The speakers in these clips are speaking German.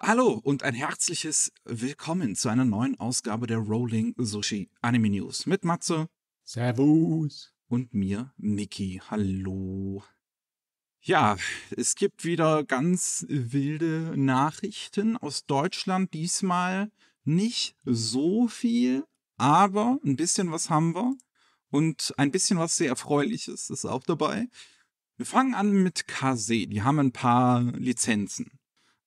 Hallo und ein herzliches Willkommen zu einer neuen Ausgabe der Rolling Sushi Anime News mit Matze. Servus. Und mir, Miki. Hallo. Ja, es gibt wieder ganz wilde Nachrichten aus Deutschland. Diesmal nicht so viel, aber ein bisschen was haben wir. Und ein bisschen was sehr Erfreuliches ist auch dabei. Wir fangen an mit KZ. E. Die haben ein paar Lizenzen.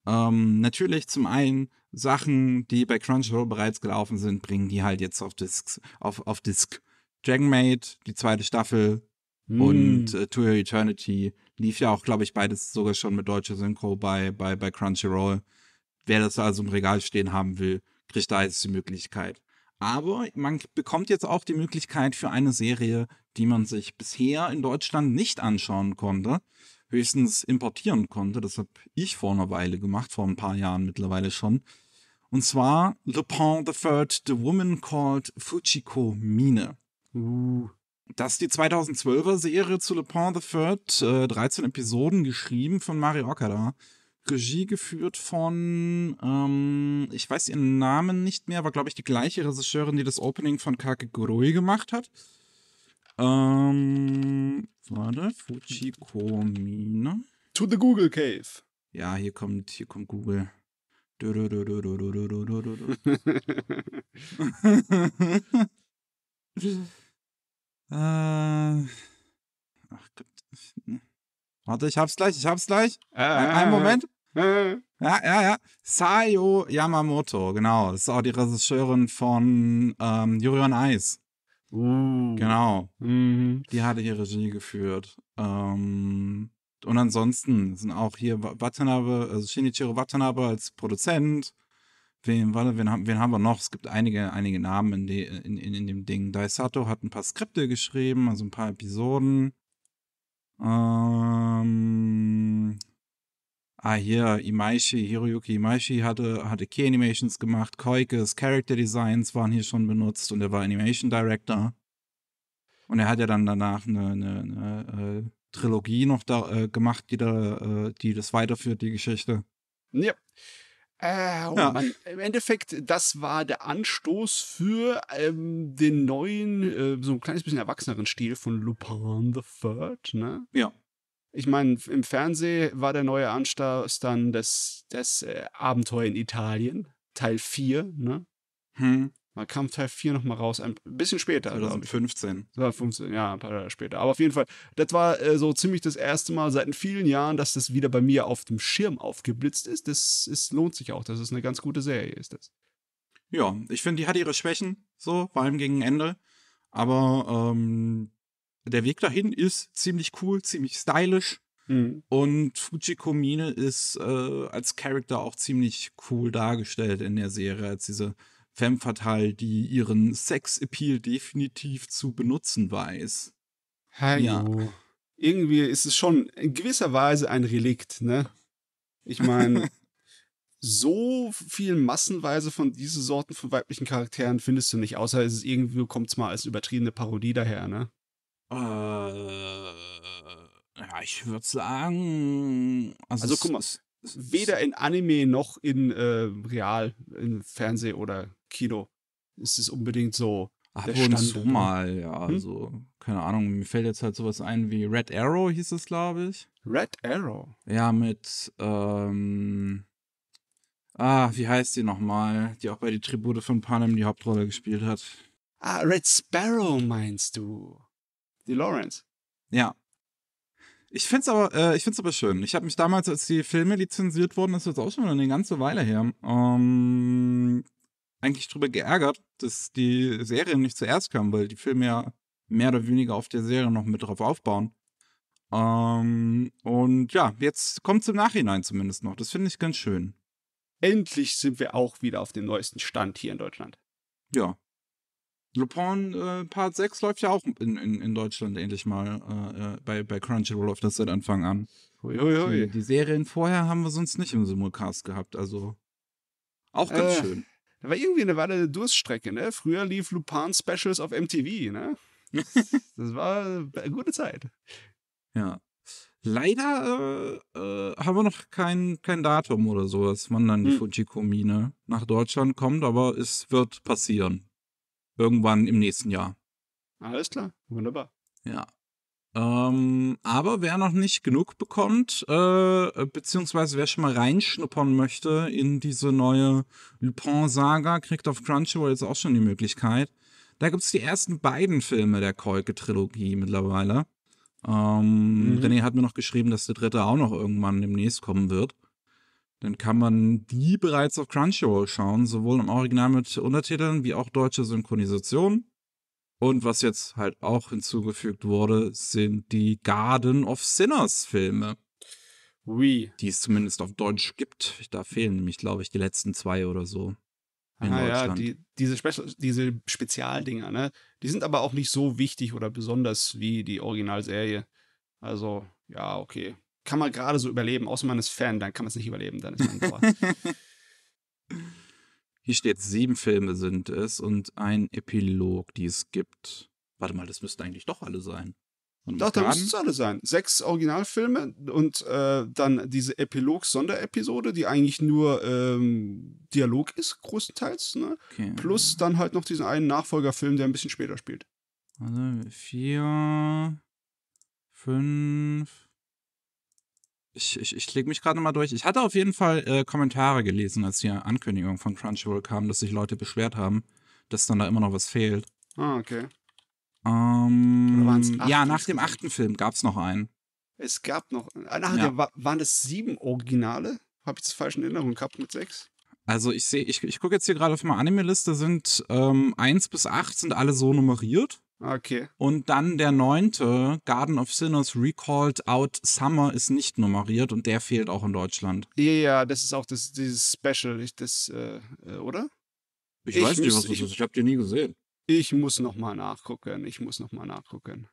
Ähm, natürlich zum einen Sachen, die bei Crunchyroll bereits gelaufen sind, bringen die halt jetzt auf Discs, auf, auf Disc. Dragon Maid, die zweite Staffel mm. und hm. äh, To Your Eternity lief ja auch, glaube ich, beides sogar schon mit deutscher Synchro bei, bei, bei Crunchyroll. Wer das also im Regal stehen haben will, kriegt da jetzt die Möglichkeit. Aber man bekommt jetzt auch die Möglichkeit für eine Serie, die man sich bisher in Deutschland nicht anschauen konnte, höchstens importieren konnte. Das habe ich vor einer Weile gemacht, vor ein paar Jahren mittlerweile schon. Und zwar Le Pen III, The Woman Called Fuchiko Mine. Uh. Das ist die 2012er Serie zu Le Pen III, äh, 13 Episoden geschrieben von Mario Okada. Regie geführt von, ähm, ich weiß ihren Namen nicht mehr, aber glaube ich die gleiche Regisseurin, die das Opening von Kakegurui gemacht hat. Ähm, warte, Fujikomine. To the Google Cave. Ja, hier kommt, hier kommt Google. äh, ach Gott. Ne. Warte, ich hab's gleich, ich hab's gleich. Äh, Einen Moment. Äh. Ja, ja, ja. Sayo Yamamoto, genau. Das ist auch die Regisseurin von ähm, Jurion Ice. Uh. Genau. Mhm. Die hatte hier Regie geführt. Ähm, und ansonsten sind auch hier Watanabe, also Shinichiro Watanabe als Produzent. Wen, warte, wen, haben, wen haben wir noch? Es gibt einige, einige Namen in, de, in, in, in dem Ding. Daisato hat ein paar Skripte geschrieben, also ein paar Episoden. Ähm, ah hier, Imaishi, Hiroyuki Imaishi hatte, hatte Key-Animations gemacht, Koikes Character Designs waren hier schon benutzt und er war Animation Director. Und er hat ja dann danach eine, eine, eine äh, Trilogie noch da, äh, gemacht, die, da, äh, die das weiterführt, die Geschichte. Ja. Äh, oh ja. Mann, Im Endeffekt, das war der Anstoß für ähm, den neuen, äh, so ein kleines bisschen erwachseneren Stil von Lupin the Third, ne? Ja. Ich meine, im Fernsehen war der neue Anstoß dann das, das äh, Abenteuer in Italien, Teil 4, ne? Hm. Man kam Teil 4 nochmal raus, ein bisschen später. 2015. 2015, ja, ein paar Jahre später. Aber auf jeden Fall, das war äh, so ziemlich das erste Mal seit vielen Jahren, dass das wieder bei mir auf dem Schirm aufgeblitzt ist. Das ist, lohnt sich auch. Das ist eine ganz gute Serie, ist das. Ja, ich finde, die hat ihre Schwächen, so, vor allem gegen Ende. Aber ähm, der Weg dahin ist ziemlich cool, ziemlich stylisch. Mhm. Und Fujiko Mine ist äh, als Charakter auch ziemlich cool dargestellt in der Serie, als diese Femme Fatale, die ihren Sex-Appeal definitiv zu benutzen weiß. Hey, ja. Irgendwie ist es schon in gewisser Weise ein Relikt, ne? Ich meine, so viel massenweise von diesen Sorten von weiblichen Charakteren findest du nicht, außer es ist irgendwie kommt es mal als übertriebene Parodie daher, ne? Äh, ja, ich würde sagen. Also, also guck mal, weder in Anime noch in äh, Real, in Fernseh oder Kino ist es unbedingt so. Ab und zu mal, ja. Hm? Also, keine Ahnung, mir fällt jetzt halt sowas ein wie Red Arrow, hieß es, glaube ich. Red Arrow? Ja, mit, ähm, ah, wie heißt die nochmal? Die auch bei die Tribute von Panem die Hauptrolle gespielt hat. Ah, Red Sparrow meinst du? die Lawrence. Ja. Ich finde es aber, äh, aber schön. Ich habe mich damals, als die Filme lizenziert wurden, das ist jetzt auch schon eine ganze Weile her, ähm, eigentlich darüber geärgert, dass die Serien nicht zuerst kamen, weil die Filme ja mehr oder weniger auf der Serie noch mit drauf aufbauen. Ähm, und ja, jetzt kommt es im Nachhinein zumindest noch. Das finde ich ganz schön. Endlich sind wir auch wieder auf dem neuesten Stand hier in Deutschland. Ja, Lupin äh, Part 6 läuft ja auch in, in, in Deutschland ähnlich mal. Äh, äh, bei, bei Crunchyroll läuft das seit Anfang an. Ui, ui, ui. Die, die, Serien vorher haben wir sonst nicht im Simulcast gehabt, also auch ganz äh, schön. Da war irgendwie eine Weile eine Durststrecke, ne? Früher lief Lupin Specials auf MTV, ne? Das, war eine gute Zeit. Ja. Leider äh, äh, haben wir noch kein, kein Datum oder sowas, wann dann die hm. Fujiko-Mine nach Deutschland kommt, aber es wird passieren irgendwann im nächsten Jahr. Alles klar, wunderbar. Ja. Ähm, aber wer noch nicht genug bekommt, äh, beziehungsweise wer schon mal reinschnuppern möchte in diese neue Lupin-Saga, kriegt auf Crunchyroll jetzt auch schon die Möglichkeit. Da gibt es die ersten beiden Filme der Kolke-Trilogie mittlerweile. Ähm, mhm. René hat mir noch geschrieben, dass der dritte auch noch irgendwann demnächst kommen wird dann kann man die bereits auf Crunchyroll schauen, sowohl im Original mit Untertiteln wie auch deutsche Synchronisation. Und was jetzt halt auch hinzugefügt wurde, sind die Garden of Sinners Filme. Oui. Die es zumindest auf Deutsch gibt. Da fehlen nämlich, glaube ich, die letzten zwei oder so. In ah, ja, die, diese, Special, diese Spezialdinger, ne? Die sind aber auch nicht so wichtig oder besonders wie die Originalserie. Also, ja, okay kann man gerade so überleben, außer man ist Fan, dann kann man es nicht überleben, dann ist man Hier steht, sieben Filme sind es und ein Epilog, die es gibt. Warte mal, das müssten eigentlich doch alle sein. Und doch, da müssten es alle sein. Sechs Originalfilme und äh, dann diese Epilog-Sonderepisode, die eigentlich nur ähm, Dialog ist, größtenteils. Ne? Okay. Plus dann halt noch diesen einen Nachfolgerfilm, der ein bisschen später spielt. Also vier, fünf, ich, ich, ich klicke mich gerade nochmal durch. Ich hatte auf jeden Fall äh, Kommentare gelesen, als die Ankündigung von Crunchyroll kam, dass sich Leute beschwert haben, dass dann da immer noch was fehlt. Ah, okay. Ähm, ja, nach dem achten Film gab es noch einen. Es gab noch. Ah, Ach, ja. waren das sieben Originale? Habe ich das falsch in Erinnerung gehabt mit sechs? Also ich sehe, ich, ich gucke jetzt hier gerade auf meine Anime-Liste, sind ähm, 1 bis 8 sind alle so nummeriert. Okay. Und dann der neunte, Garden of Sinners Recalled Out Summer, ist nicht nummeriert und der fehlt auch in Deutschland. Ja, das ist auch das, dieses Special, ich, das, äh, äh oder? Ich, ich weiß nicht, was das ich, ist. Ich habe die nie gesehen. Ich muss nochmal nachgucken. Ich muss nochmal nachgucken.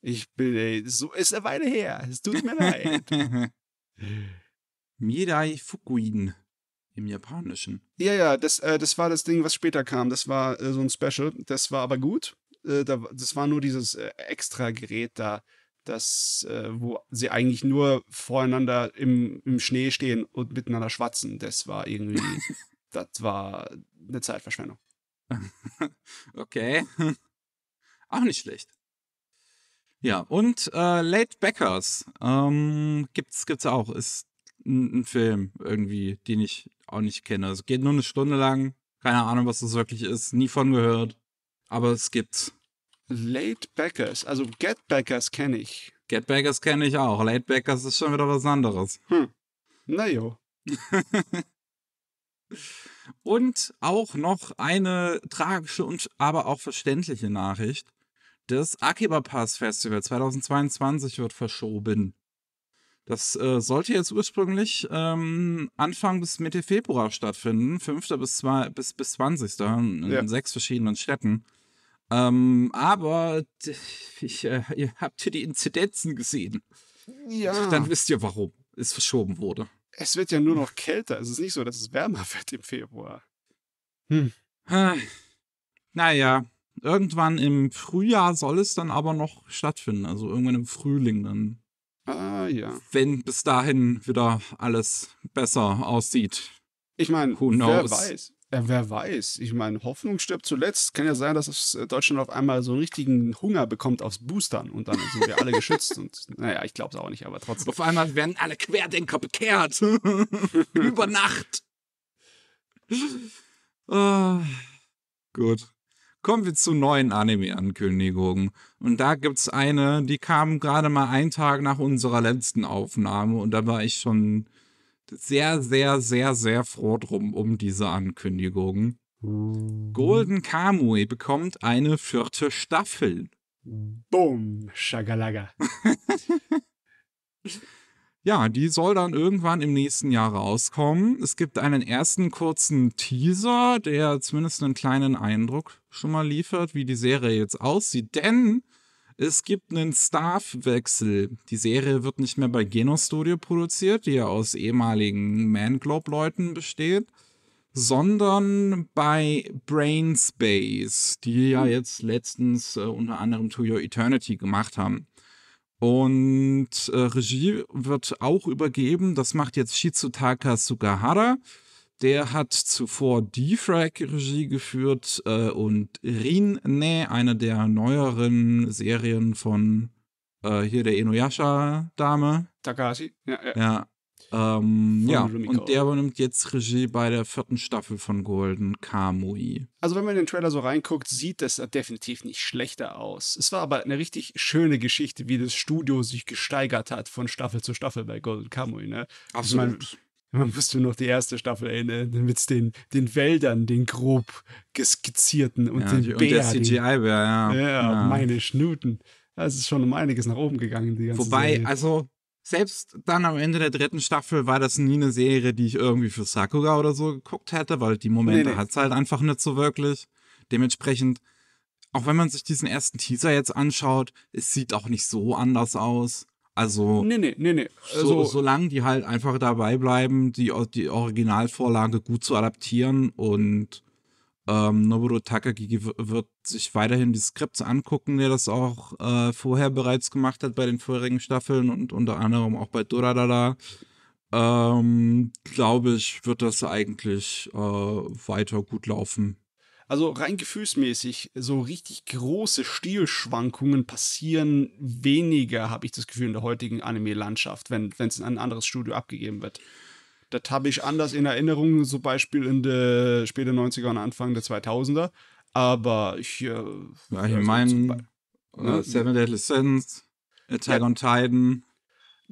Ich bin, ey, so ist eine Weile her. Es tut mir leid. Mirai Fukuin im Japanischen. Ja, ja, das, äh, das war das Ding, was später kam. Das war äh, so ein Special. Das war aber gut. Äh, da, das war nur dieses äh, Extra-Gerät da, das, äh, wo sie eigentlich nur voreinander im, im Schnee stehen und miteinander schwatzen. Das war irgendwie, das war eine Zeitverschwendung. okay. Auch nicht schlecht. Ja, und äh, Late Backers ähm, gibt's, gibt's auch. Ist ein, ein, Film irgendwie, den ich auch nicht kenne. Also geht nur eine Stunde lang. Keine Ahnung, was das wirklich ist. Nie von gehört aber es gibt's. Late Backers, also Get Backers kenne ich. Get Backers kenne ich auch. Late Backers ist schon wieder was anderes. Hm. Na jo. und auch noch eine tragische und aber auch verständliche Nachricht. Das Akiba Pass Festival 2022 wird verschoben. Das äh, sollte jetzt ursprünglich ähm, Anfang bis Mitte Februar stattfinden, 5. bis, zwei, bis, bis 20. in ja. sechs verschiedenen Städten. Ähm, aber ich, äh, ihr habt hier die Inzidenzen gesehen. Ja. Dann wisst ihr, warum es verschoben wurde. Es wird ja nur noch kälter. Es ist nicht so, dass es wärmer wird im Februar. Hm. Ah. Naja, irgendwann im Frühjahr soll es dann aber noch stattfinden. Also irgendwann im Frühling dann. Ah, ja. Wenn bis dahin wieder alles besser aussieht. Ich meine, wer weiß. Äh, wer weiß. Ich meine, Hoffnung stirbt zuletzt. Kann ja sein, dass äh, Deutschland auf einmal so einen richtigen Hunger bekommt aufs Boostern und dann sind wir alle geschützt. Und naja, ich glaube es auch nicht, aber trotzdem. Auf einmal werden alle Querdenker bekehrt. Über Nacht. ah, gut kommen wir zu neuen Anime-Ankündigungen. Und da gibt es eine, die kam gerade mal einen Tag nach unserer letzten Aufnahme und da war ich schon sehr, sehr, sehr, sehr froh drum um diese Ankündigung. Golden Kamui bekommt eine vierte Staffel. Boom, Shagalaga. Ja, die soll dann irgendwann im nächsten Jahr rauskommen. Es gibt einen ersten kurzen Teaser, der zumindest einen kleinen Eindruck schon mal liefert, wie die Serie jetzt aussieht. Denn es gibt einen Staffwechsel. Die Serie wird nicht mehr bei Geno Studio produziert, die ja aus ehemaligen Manglobe-Leuten besteht, sondern bei Brainspace, die ja hm. jetzt letztens äh, unter anderem To Your Eternity gemacht haben. Und äh, Regie wird auch übergeben. Das macht jetzt Shizutaka Sugahara. Der hat zuvor D-Frag Regie geführt äh, und Rinne, eine der neueren Serien von äh, hier der Inuyasha-Dame. Takashi. ja, ja. ja ähm, ja, Rumiko. und der übernimmt jetzt Regie bei der vierten Staffel von Golden Kamui. Also wenn man in den Trailer so reinguckt, sieht das definitiv nicht schlechter aus. Es war aber eine richtig schöne Geschichte, wie das Studio sich gesteigert hat von Staffel zu Staffel bei Golden Kamui. Ne? Absolut. Also man, man musste noch die erste Staffel erinnern, mit den, den Wäldern, den grob geskizierten und ja, den Bär. Und der CGI-Bär, ja. ja. ja. meine Schnuten. Also, es ist schon um einiges nach oben gegangen, die ganze Wobei, Serie. also selbst dann am Ende der dritten Staffel war das nie eine Serie, die ich irgendwie für Sakura oder so geguckt hätte, weil die Momente nee, nee. hat's halt einfach nicht so wirklich. Dementsprechend, auch wenn man sich diesen ersten Teaser jetzt anschaut, es sieht auch nicht so anders aus. Also, nee, nee, nee, nee. Also, so, solange die halt einfach dabei bleiben, die, die Originalvorlage gut zu adaptieren und ähm, Noboru Takagi wird sich weiterhin die Skripte angucken, der das auch äh, vorher bereits gemacht hat bei den vorherigen Staffeln und unter anderem auch bei Doradada. Ähm, Glaube ich, wird das eigentlich äh, weiter gut laufen. Also rein gefühlsmäßig, so richtig große Stilschwankungen passieren weniger, habe ich das Gefühl, in der heutigen Anime-Landschaft, wenn es in ein anderes Studio abgegeben wird. Das habe ich anders in Erinnerung, zum Beispiel in den späten 90er und Anfang der 2000er. Aber ich. Äh, ja, ich meine, äh, ne? Seven Deadly Sins, Attack ja. on Titan.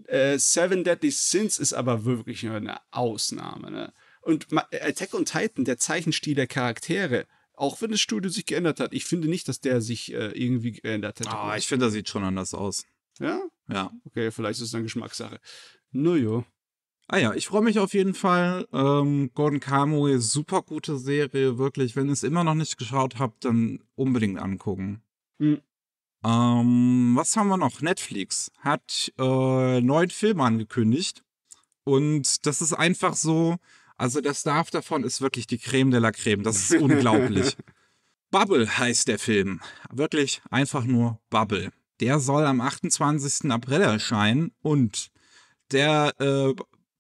Äh, Seven Deadly Sins ist aber wirklich eine Ausnahme. Ne? Und äh, Attack on Titan, der Zeichenstil der Charaktere, auch wenn das Studio sich geändert hat, ich finde nicht, dass der sich äh, irgendwie geändert hat. oh, ich finde, der sieht schon anders aus. Ja? Ja. Okay, vielleicht ist es dann Geschmackssache. Nur No, Ah ja, ich freue mich auf jeden Fall. Ähm, Golden Kamuy, super gute Serie, wirklich. Wenn ihr es immer noch nicht geschaut habt, dann unbedingt angucken. Mhm. Ähm, was haben wir noch? Netflix hat äh, neun Filme angekündigt. Und das ist einfach so, also der Staff davon ist wirklich die Creme de la Creme. Das ist unglaublich. Bubble heißt der Film. Wirklich einfach nur Bubble. Der soll am 28. April erscheinen und der äh,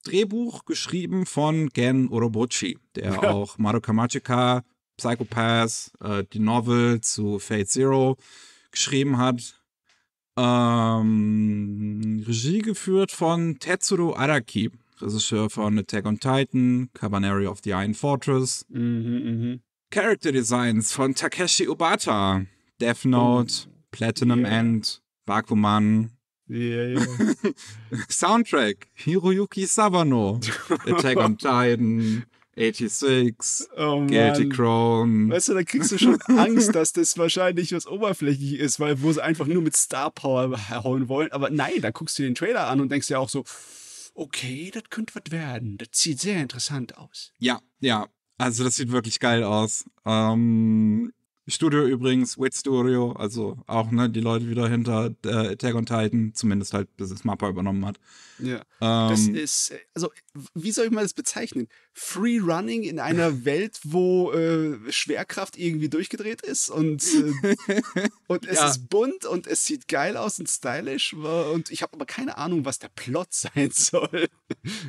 Drehbuch geschrieben von Gen Orobochi, der ja. auch Madoka Magica, Psychopath, äh, die Novel zu Fate Zero geschrieben hat. Ähm, Regie geführt von Tetsuro Araki, Regisseur von Attack on Titan, Cabaneri of the Iron Fortress. Mhm, mh. Character Designs von Takeshi Obata, Death Note, mhm. Platinum yeah. End, Bakuman, Yeah, yeah. Soundtrack: Hiroyuki Sabano, Attack on Titan, 86, oh, Guilty Crown. Weißt du, da kriegst du schon Angst, dass das wahrscheinlich was oberflächlich ist, weil wo sie einfach nur mit Star Power hauen wollen. Aber nein, da guckst du den Trailer an und denkst ja auch so, okay, das könnte was werden. Das sieht sehr interessant aus. Ja, ja. Also das sieht wirklich geil aus. Ähm, Studio übrigens, Wit Studio, also auch ne, die Leute wieder hinter äh, Attack on Titan, zumindest halt, bis es Mappa übernommen hat. Ja. Ähm, das ist, äh, also, wie soll ich mal das bezeichnen? Free Running in einer Welt, wo äh, Schwerkraft irgendwie durchgedreht ist und, äh, und es ja. ist bunt und es sieht geil aus und stylisch und ich habe aber keine Ahnung, was der Plot sein soll.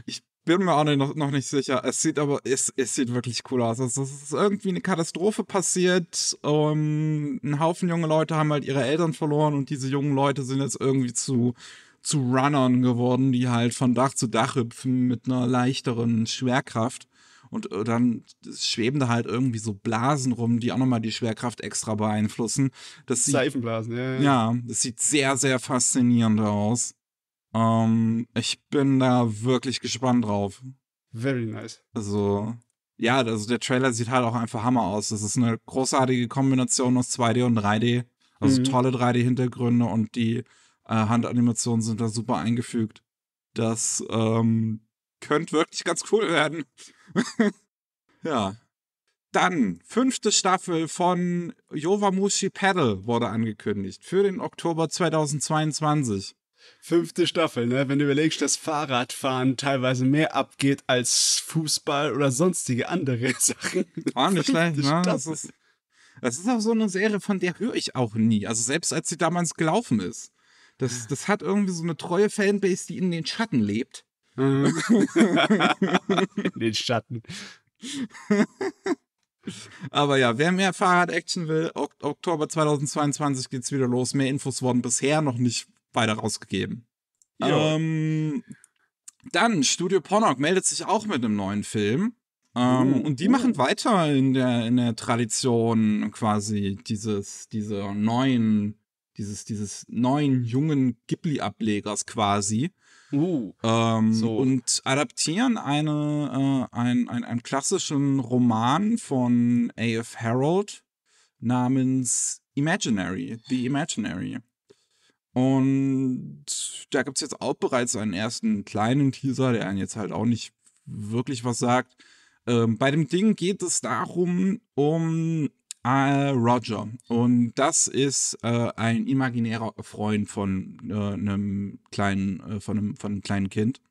Ich bin mir auch noch, noch nicht sicher. Es sieht aber, es, es sieht wirklich cool aus. Also, es ist irgendwie eine Katastrophe passiert. Um, ein Haufen junge Leute haben halt ihre Eltern verloren und diese jungen Leute sind jetzt irgendwie zu, zu Runnern geworden, die halt von Dach zu Dach hüpfen mit einer leichteren Schwerkraft. Und äh, dann schweben da halt irgendwie so Blasen rum, die auch nochmal die Schwerkraft extra beeinflussen. Das sieht, Seifenblasen, ja, ja. Ja, das sieht sehr, sehr faszinierend aus. Ähm, ich bin da wirklich gespannt drauf. Very nice. Also, ja, also der Trailer sieht halt auch einfach Hammer aus. Das ist eine großartige Kombination aus 2D und 3D. Also mhm. tolle 3D-Hintergründe und die äh, Handanimationen sind da super eingefügt. Das ähm, könnte wirklich ganz cool werden. ja. Dann, fünfte Staffel von Yowamushi Paddle wurde angekündigt für den Oktober 2022. Fünfte Staffel, ne? Wenn du überlegst, dass Fahrradfahren teilweise mehr abgeht als Fußball oder sonstige andere Sachen. War nicht schlecht, ne? Das ist, das ist auch so eine Serie, von der höre ich auch nie. Also selbst als sie damals gelaufen ist. Das, das hat irgendwie so eine treue Fanbase, die in den Schatten lebt. Mhm. in den Schatten. Aber ja, wer mehr Fahrrad-Action will, ok Oktober 2022 geht's wieder los. Mehr Infos wurden bisher noch nicht beide rausgegeben. Ähm, dann, Studio Pornock meldet sich auch mit einem neuen Film. Ähm, oh. Und die machen weiter in der, in der Tradition quasi dieses, diese neuen, dieses, dieses neuen jungen Ghibli-Ablegers quasi. Uh, ähm, so. Und adaptieren eine, äh, ein, ein, einen klassischen Roman von A.F. Harold namens Imaginary, The Imaginary. Und da gibt es jetzt auch bereits einen ersten kleinen Teaser, der einen jetzt halt auch nicht wirklich was sagt. Ähm, bei dem Ding geht es darum, um äh, Roger. Und das ist äh, ein imaginärer Freund von äh, einem kleinen, äh, von, einem, von einem kleinen Kind.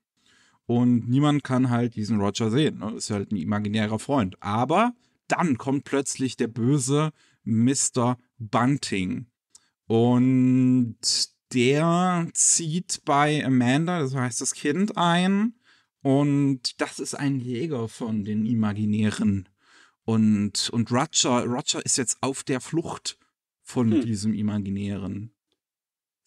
Und niemand kann halt diesen Roger sehen. Ne? Ist halt ein imaginärer Freund. Aber dann kommt plötzlich der böse Mr. Bunting. Und der zieht bei Amanda, das heißt das Kind, ein. Und das ist ein Jäger von den Imaginären. Und, und Roger, Roger ist jetzt auf der Flucht von hm. diesem Imaginären.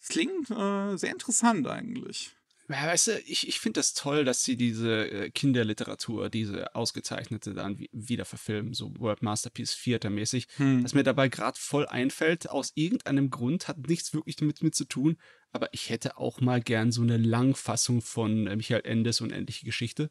Klingt äh, sehr interessant eigentlich weißt du, ich, ich finde das toll, dass sie diese äh, Kinderliteratur, diese ausgezeichnete dann wieder verfilmen, so World Masterpiece Theater mäßig. Hm. Was mir dabei gerade voll einfällt, aus irgendeinem Grund hat nichts wirklich damit mit zu tun, aber ich hätte auch mal gern so eine Langfassung von äh, Michael Endes Unendliche Geschichte.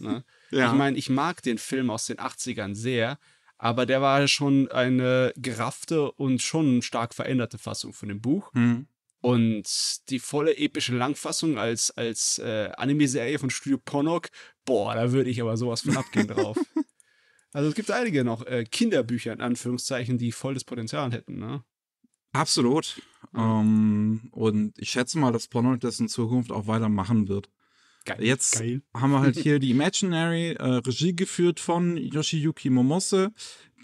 Ne? ja. Ich meine, ich mag den Film aus den 80ern sehr, aber der war schon eine geraffte und schon stark veränderte Fassung von dem Buch. Hm. Und die volle epische Langfassung als, als äh, Anime-Serie von Studio Ponok, boah, da würde ich aber sowas von abgehen drauf. Also es gibt einige noch äh, Kinderbücher in Anführungszeichen, die voll das Potenzial hätten, ne? Absolut. Mhm. Ähm, und ich schätze mal, dass Ponok das in Zukunft auch weitermachen wird. Geil. Jetzt Geil. haben wir halt hier die Imaginary äh, Regie geführt von Yoshiyuki Momose,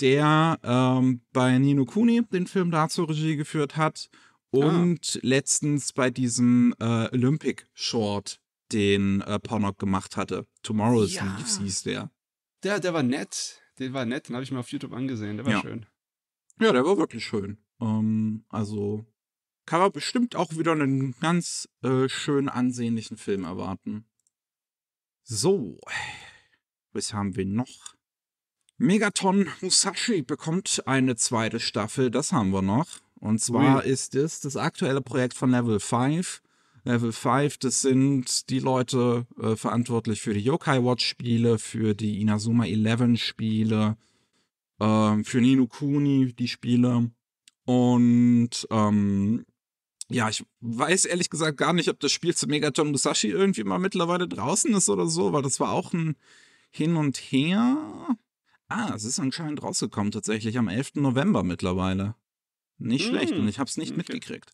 der ähm, bei Nino Kuni den Film dazu Regie geführt hat Ah. Und ah. letztens bei diesem äh, Olympic Short, den äh, Pornock gemacht hatte. Tomorrow's ja. Leaves hieß der. Der, der war nett. Der war nett, den habe ich mir auf YouTube angesehen. Der war ja. schön. Ja, der war wirklich schön. Ähm, also kann man bestimmt auch wieder einen ganz äh, schön ansehnlichen Film erwarten. So, was haben wir noch? Megaton Musashi bekommt eine zweite Staffel, das haben wir noch. Und zwar Ui. ist das das aktuelle Projekt von Level 5. Level 5, das sind die Leute äh, verantwortlich für die Yokai Watch Spiele, für die Inazuma 11 Spiele, äh, für Nino Kuni die Spiele. Und ähm, ja, ich weiß ehrlich gesagt gar nicht, ob das Spiel zu Megaton Musashi irgendwie mal mittlerweile draußen ist oder so, weil das war auch ein Hin und Her. Ah, es ist anscheinend rausgekommen, tatsächlich am 11. November mittlerweile. Nicht mmh. schlecht und hm. ich habe es nicht okay. mitgekriegt.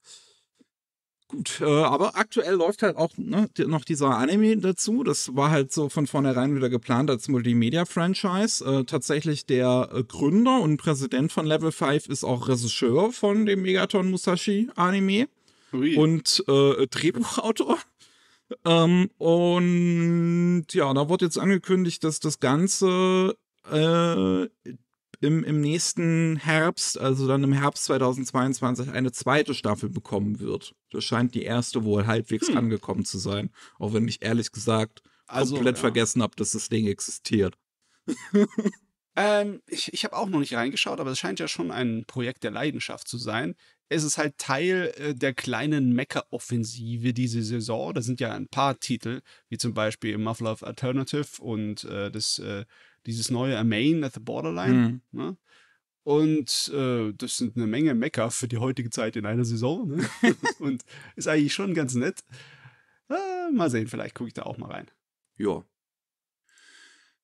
Gut, äh, aber aktuell läuft halt auch ne, noch dieser Anime dazu. Das war halt so von vornherein wieder geplant als Multimedia-Franchise. Äh, tatsächlich der äh, Gründer und Präsident von Level 5 ist auch Regisseur von dem Megaton Musashi-Anime und äh, Drehbuchautor. Ähm, und ja, da wurde jetzt angekündigt, dass das Ganze äh, im, im nächsten Herbst, also dann im Herbst 2022, eine zweite Staffel bekommen wird. Das scheint die erste wohl halbwegs hm. angekommen zu sein. Auch wenn ich ehrlich gesagt also, komplett ja. vergessen habe, dass das Ding existiert. ähm, ich ich habe auch noch nicht reingeschaut, aber es scheint ja schon ein Projekt der Leidenschaft zu sein. Es ist halt Teil äh, der kleinen Mecker-Offensive diese Saison. Da sind ja ein paar Titel, wie zum Beispiel Muffler Alternative und äh, das äh, dieses neue A Main at the Borderline. Mhm. Ne? Und äh, das sind eine Menge Mecker für die heutige Zeit in einer Saison. Ne? und ist eigentlich schon ganz nett. Äh, mal sehen, vielleicht gucke ich da auch mal rein. Ja.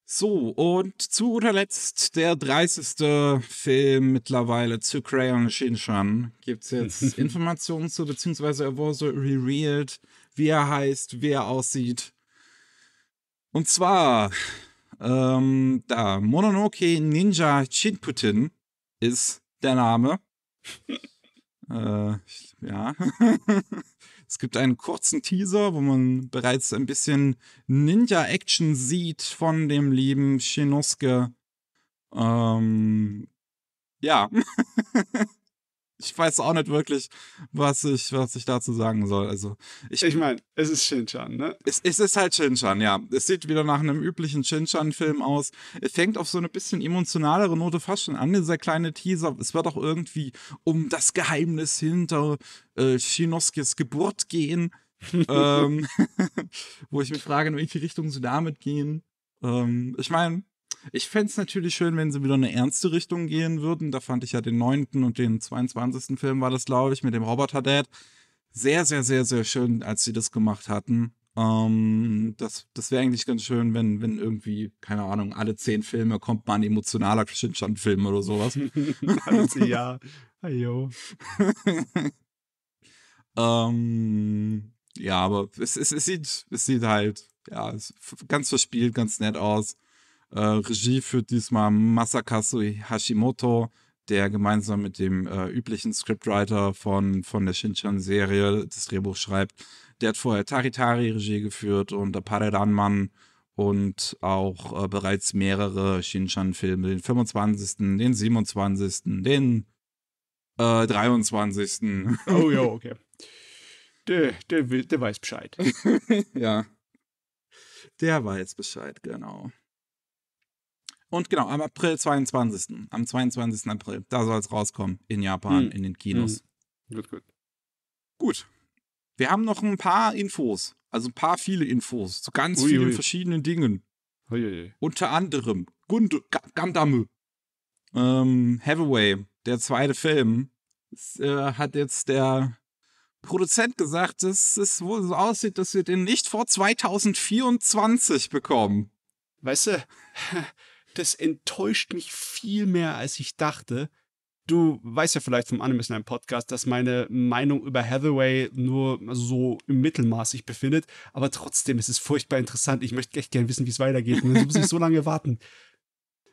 So, und zu guter Letzt der 30. Film mittlerweile zu Crayon Shinshan. Gibt es jetzt Informationen zu, beziehungsweise er wurde so revealed, wie er heißt, wie er aussieht. Und zwar ähm, da, Mononoke Ninja Chinputin ist der Name. äh, ja. es gibt einen kurzen Teaser, wo man bereits ein bisschen Ninja-Action sieht von dem lieben Shinosuke. Ähm, ja. ich weiß auch nicht wirklich, was ich, was ich dazu sagen soll. Also ich, ich meine, es ist Shinchan, ne? Es, es ist halt Shinchan, ja. Es sieht wieder nach einem üblichen Shinchan-Film aus. Es fängt auf so eine bisschen emotionalere Note fast schon an, dieser kleine Teaser. Es wird auch irgendwie um das Geheimnis hinter äh, Shinoskis Geburt gehen, ähm, wo ich mich frage, in welche Richtung sie damit gehen. Ähm, ich meine, ich fände es natürlich schön, wenn sie wieder in eine ernste Richtung gehen würden. Da fand ich ja den 9. und den 22. Film war das, glaube ich, mit dem Roboter-Dad. Sehr, sehr, sehr, sehr schön, als sie das gemacht hatten. Ähm, das das wäre eigentlich ganz schön, wenn, wenn irgendwie, keine Ahnung, alle zehn Filme kommt mal ein emotionaler Shinsan-Film oder sowas. alle zehn Jahre. ähm, ja, aber es, es, es, sieht, es sieht halt ja, ganz verspielt, ganz nett aus. Äh, Regie führt diesmal Masakazu Hashimoto, der gemeinsam mit dem äh, üblichen Scriptwriter von, von der Shinchan-Serie das Drehbuch schreibt. Der hat vorher Taritari Regie geführt und Apare Ranman und auch äh, bereits mehrere Shinchan-Filme, den 25., den 27., den äh, 23. Oh ja, okay. Der, der, der weiß Bescheid. ja. Der weiß Bescheid, genau. Und genau, am April 22. Am 22. April, da soll es rauskommen in Japan, mhm. in den Kinos. Mhm. Gut, gut. Gut. Wir haben noch ein paar Infos, also ein paar viele Infos zu ganz ui, vielen ui. verschiedenen Dingen. Ui, Unter anderem Gund Gundam, ähm, Hathaway, der zweite Film, das, äh, hat jetzt der Produzent gesagt, dass es wohl so aussieht, dass wir den nicht vor 2024 bekommen. Weißt du, das enttäuscht mich viel mehr, als ich dachte. Du weißt ja vielleicht vom Anime Slime Podcast, dass meine Meinung über Hathaway nur so im Mittelmaß sich befindet. Aber trotzdem ist es furchtbar interessant. Ich möchte echt gerne wissen, wie es weitergeht. Und dann muss ich so lange warten.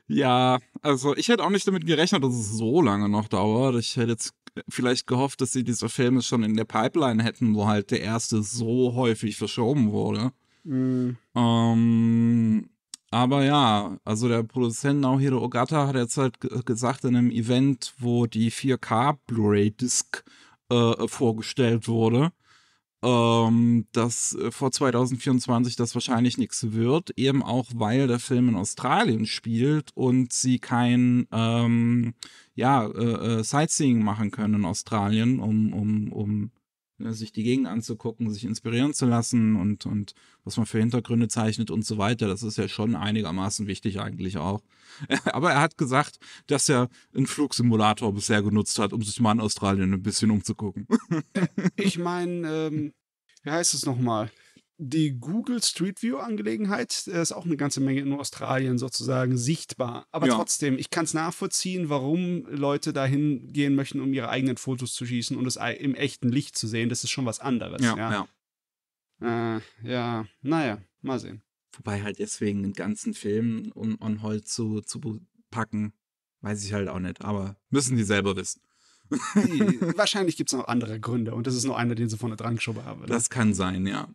Ja, also ich hätte auch nicht damit gerechnet, dass es so lange noch dauert. Ich hätte jetzt vielleicht gehofft, dass sie diese Filme schon in der Pipeline hätten, wo halt der erste so häufig verschoben wurde. Mhm. Ähm, aber ja, also der Produzent Naohiro Ogata hat jetzt halt gesagt in einem Event, wo die 4K Blu-ray Disc äh, vorgestellt wurde, ähm, dass äh, vor 2024 das wahrscheinlich nichts wird, eben auch weil der Film in Australien spielt und sie kein ähm, ja, äh, äh Sightseeing machen können in Australien, um, um, um Ne, sich die Gegend anzugucken, sich inspirieren zu lassen und, und was man für Hintergründe zeichnet und so weiter. Das ist ja schon einigermaßen wichtig eigentlich auch. Aber er hat gesagt, dass er einen Flugsimulator bisher genutzt hat, um sich mal in Australien ein bisschen umzugucken. Ich meine, ähm, wie heißt es nochmal? die Google Street View Angelegenheit äh, ist auch eine ganze Menge in Australien sozusagen sichtbar. Aber ja. trotzdem, ich kann es nachvollziehen, warum Leute dahin gehen möchten, um ihre eigenen Fotos zu schießen und es im echten Licht zu sehen. Das ist schon was anderes. Ja, ja. ja, äh, ja naja, mal sehen. Wobei halt deswegen den ganzen Film on, on hold zu, zu packen, weiß ich halt auch nicht. Aber müssen die selber wissen. Wahrscheinlich gibt es noch andere Gründe und das ist nur einer, den sie vorne dran geschoben haben. Oder? Ne? Das kann sein, ja.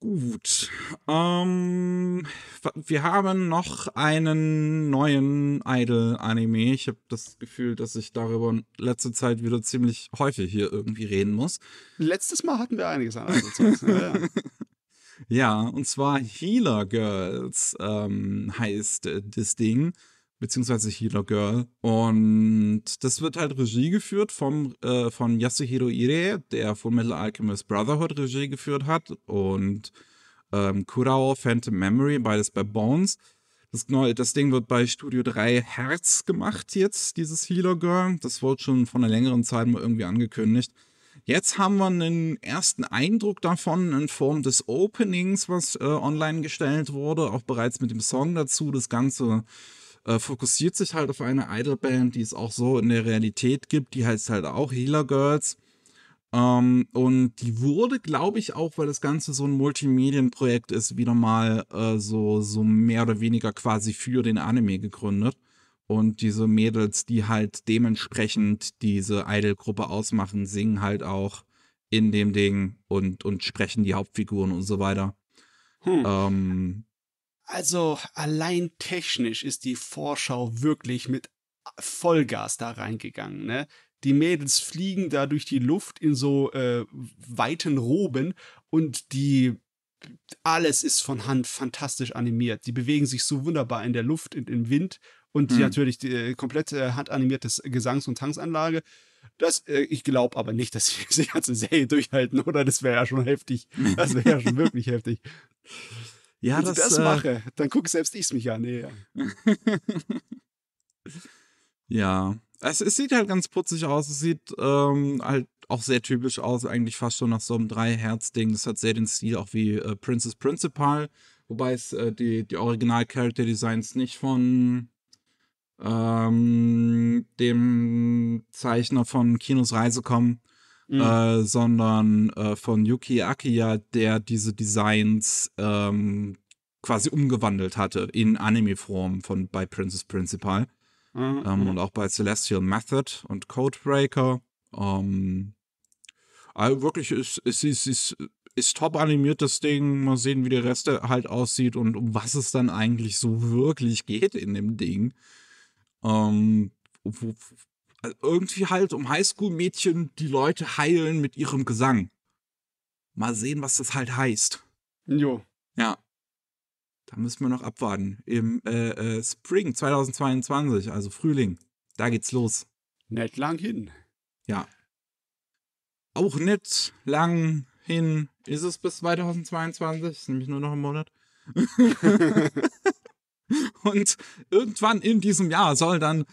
Gut. Ähm, wir haben noch einen neuen Idol-Anime. Ich habe das Gefühl, dass ich darüber in letzter Zeit wieder ziemlich häufig hier irgendwie reden muss. Letztes Mal hatten wir einiges an idol ne? ja, ja. ja, und zwar Healer Girls ähm, heißt äh, das Ding beziehungsweise Healer Girl. Und das wird halt Regie geführt vom, äh, von Yasuhiro Ire, der Full Metal Alchemist Brotherhood Regie geführt hat und ähm, Kurao Phantom Memory, beides bei Bones. Das, das Ding wird bei Studio 3 Herz gemacht jetzt, dieses Healer Girl. Das wurde schon vor einer längeren Zeit mal irgendwie angekündigt. Jetzt haben wir einen ersten Eindruck davon in Form des Openings, was äh, online gestellt wurde, auch bereits mit dem Song dazu. Das Ganze äh, fokussiert sich halt auf eine Idolband, die es auch so in der Realität gibt. Die heißt halt auch Healer Girls. Ähm, und die wurde, glaube ich, auch, weil das Ganze so ein Multimedienprojekt ist, wieder mal äh, so, so mehr oder weniger quasi für den Anime gegründet. Und diese Mädels, die halt dementsprechend diese Idol-Gruppe ausmachen, singen halt auch in dem Ding und, und sprechen die Hauptfiguren und so weiter. Hm. Ähm, also allein technisch ist die Vorschau wirklich mit Vollgas da reingegangen. Ne? Die Mädels fliegen da durch die Luft in so äh, weiten Roben und die alles ist von Hand fantastisch animiert. Die bewegen sich so wunderbar in der Luft und im Wind und hm. die natürlich die äh, komplette äh, handanimierte Gesangs- und Tanzanlage. Das, äh, ich glaube aber nicht, dass sie die ganze Serie durchhalten, oder? Das wäre ja schon heftig. Das wäre ja schon wirklich heftig. Ja, Wenn das, ich das äh, mache, dann gucke selbst ich es mich an. Nee, ja. Es, es, sieht halt ganz putzig aus. Es sieht ähm, halt auch sehr typisch aus, eigentlich fast schon nach so einem Drei-Herz-Ding. Es hat sehr den Stil auch wie äh, Princess Principal, wobei es äh, die, die Original-Character-Designs nicht von ähm, dem Zeichner von Kinos Reise kommen, mhm. äh, sondern äh, von Yuki Akiya, der diese Designs ähm, quasi umgewandelt hatte in Anime-Form von bei Princess Principal mhm. ähm, mhm. und auch bei Celestial Method und Codebreaker. Ähm, also wirklich ist ist, ist, ist, ist top animiert das Ding. Mal sehen, wie der Rest äh, halt aussieht und um was es dann eigentlich so wirklich geht in dem Ding. Ähm, also irgendwie halt um Highschool-Mädchen die Leute heilen mit ihrem Gesang. Mal sehen, was das halt heißt. Jo. Ja. Da müssen wir noch abwarten. Im äh, äh, Spring 2022, also Frühling. Da geht's los. Nicht lang hin. Ja. Auch nicht lang hin ist es bis 2022. Ist nämlich nur noch ein Monat. Und irgendwann in diesem Jahr soll dann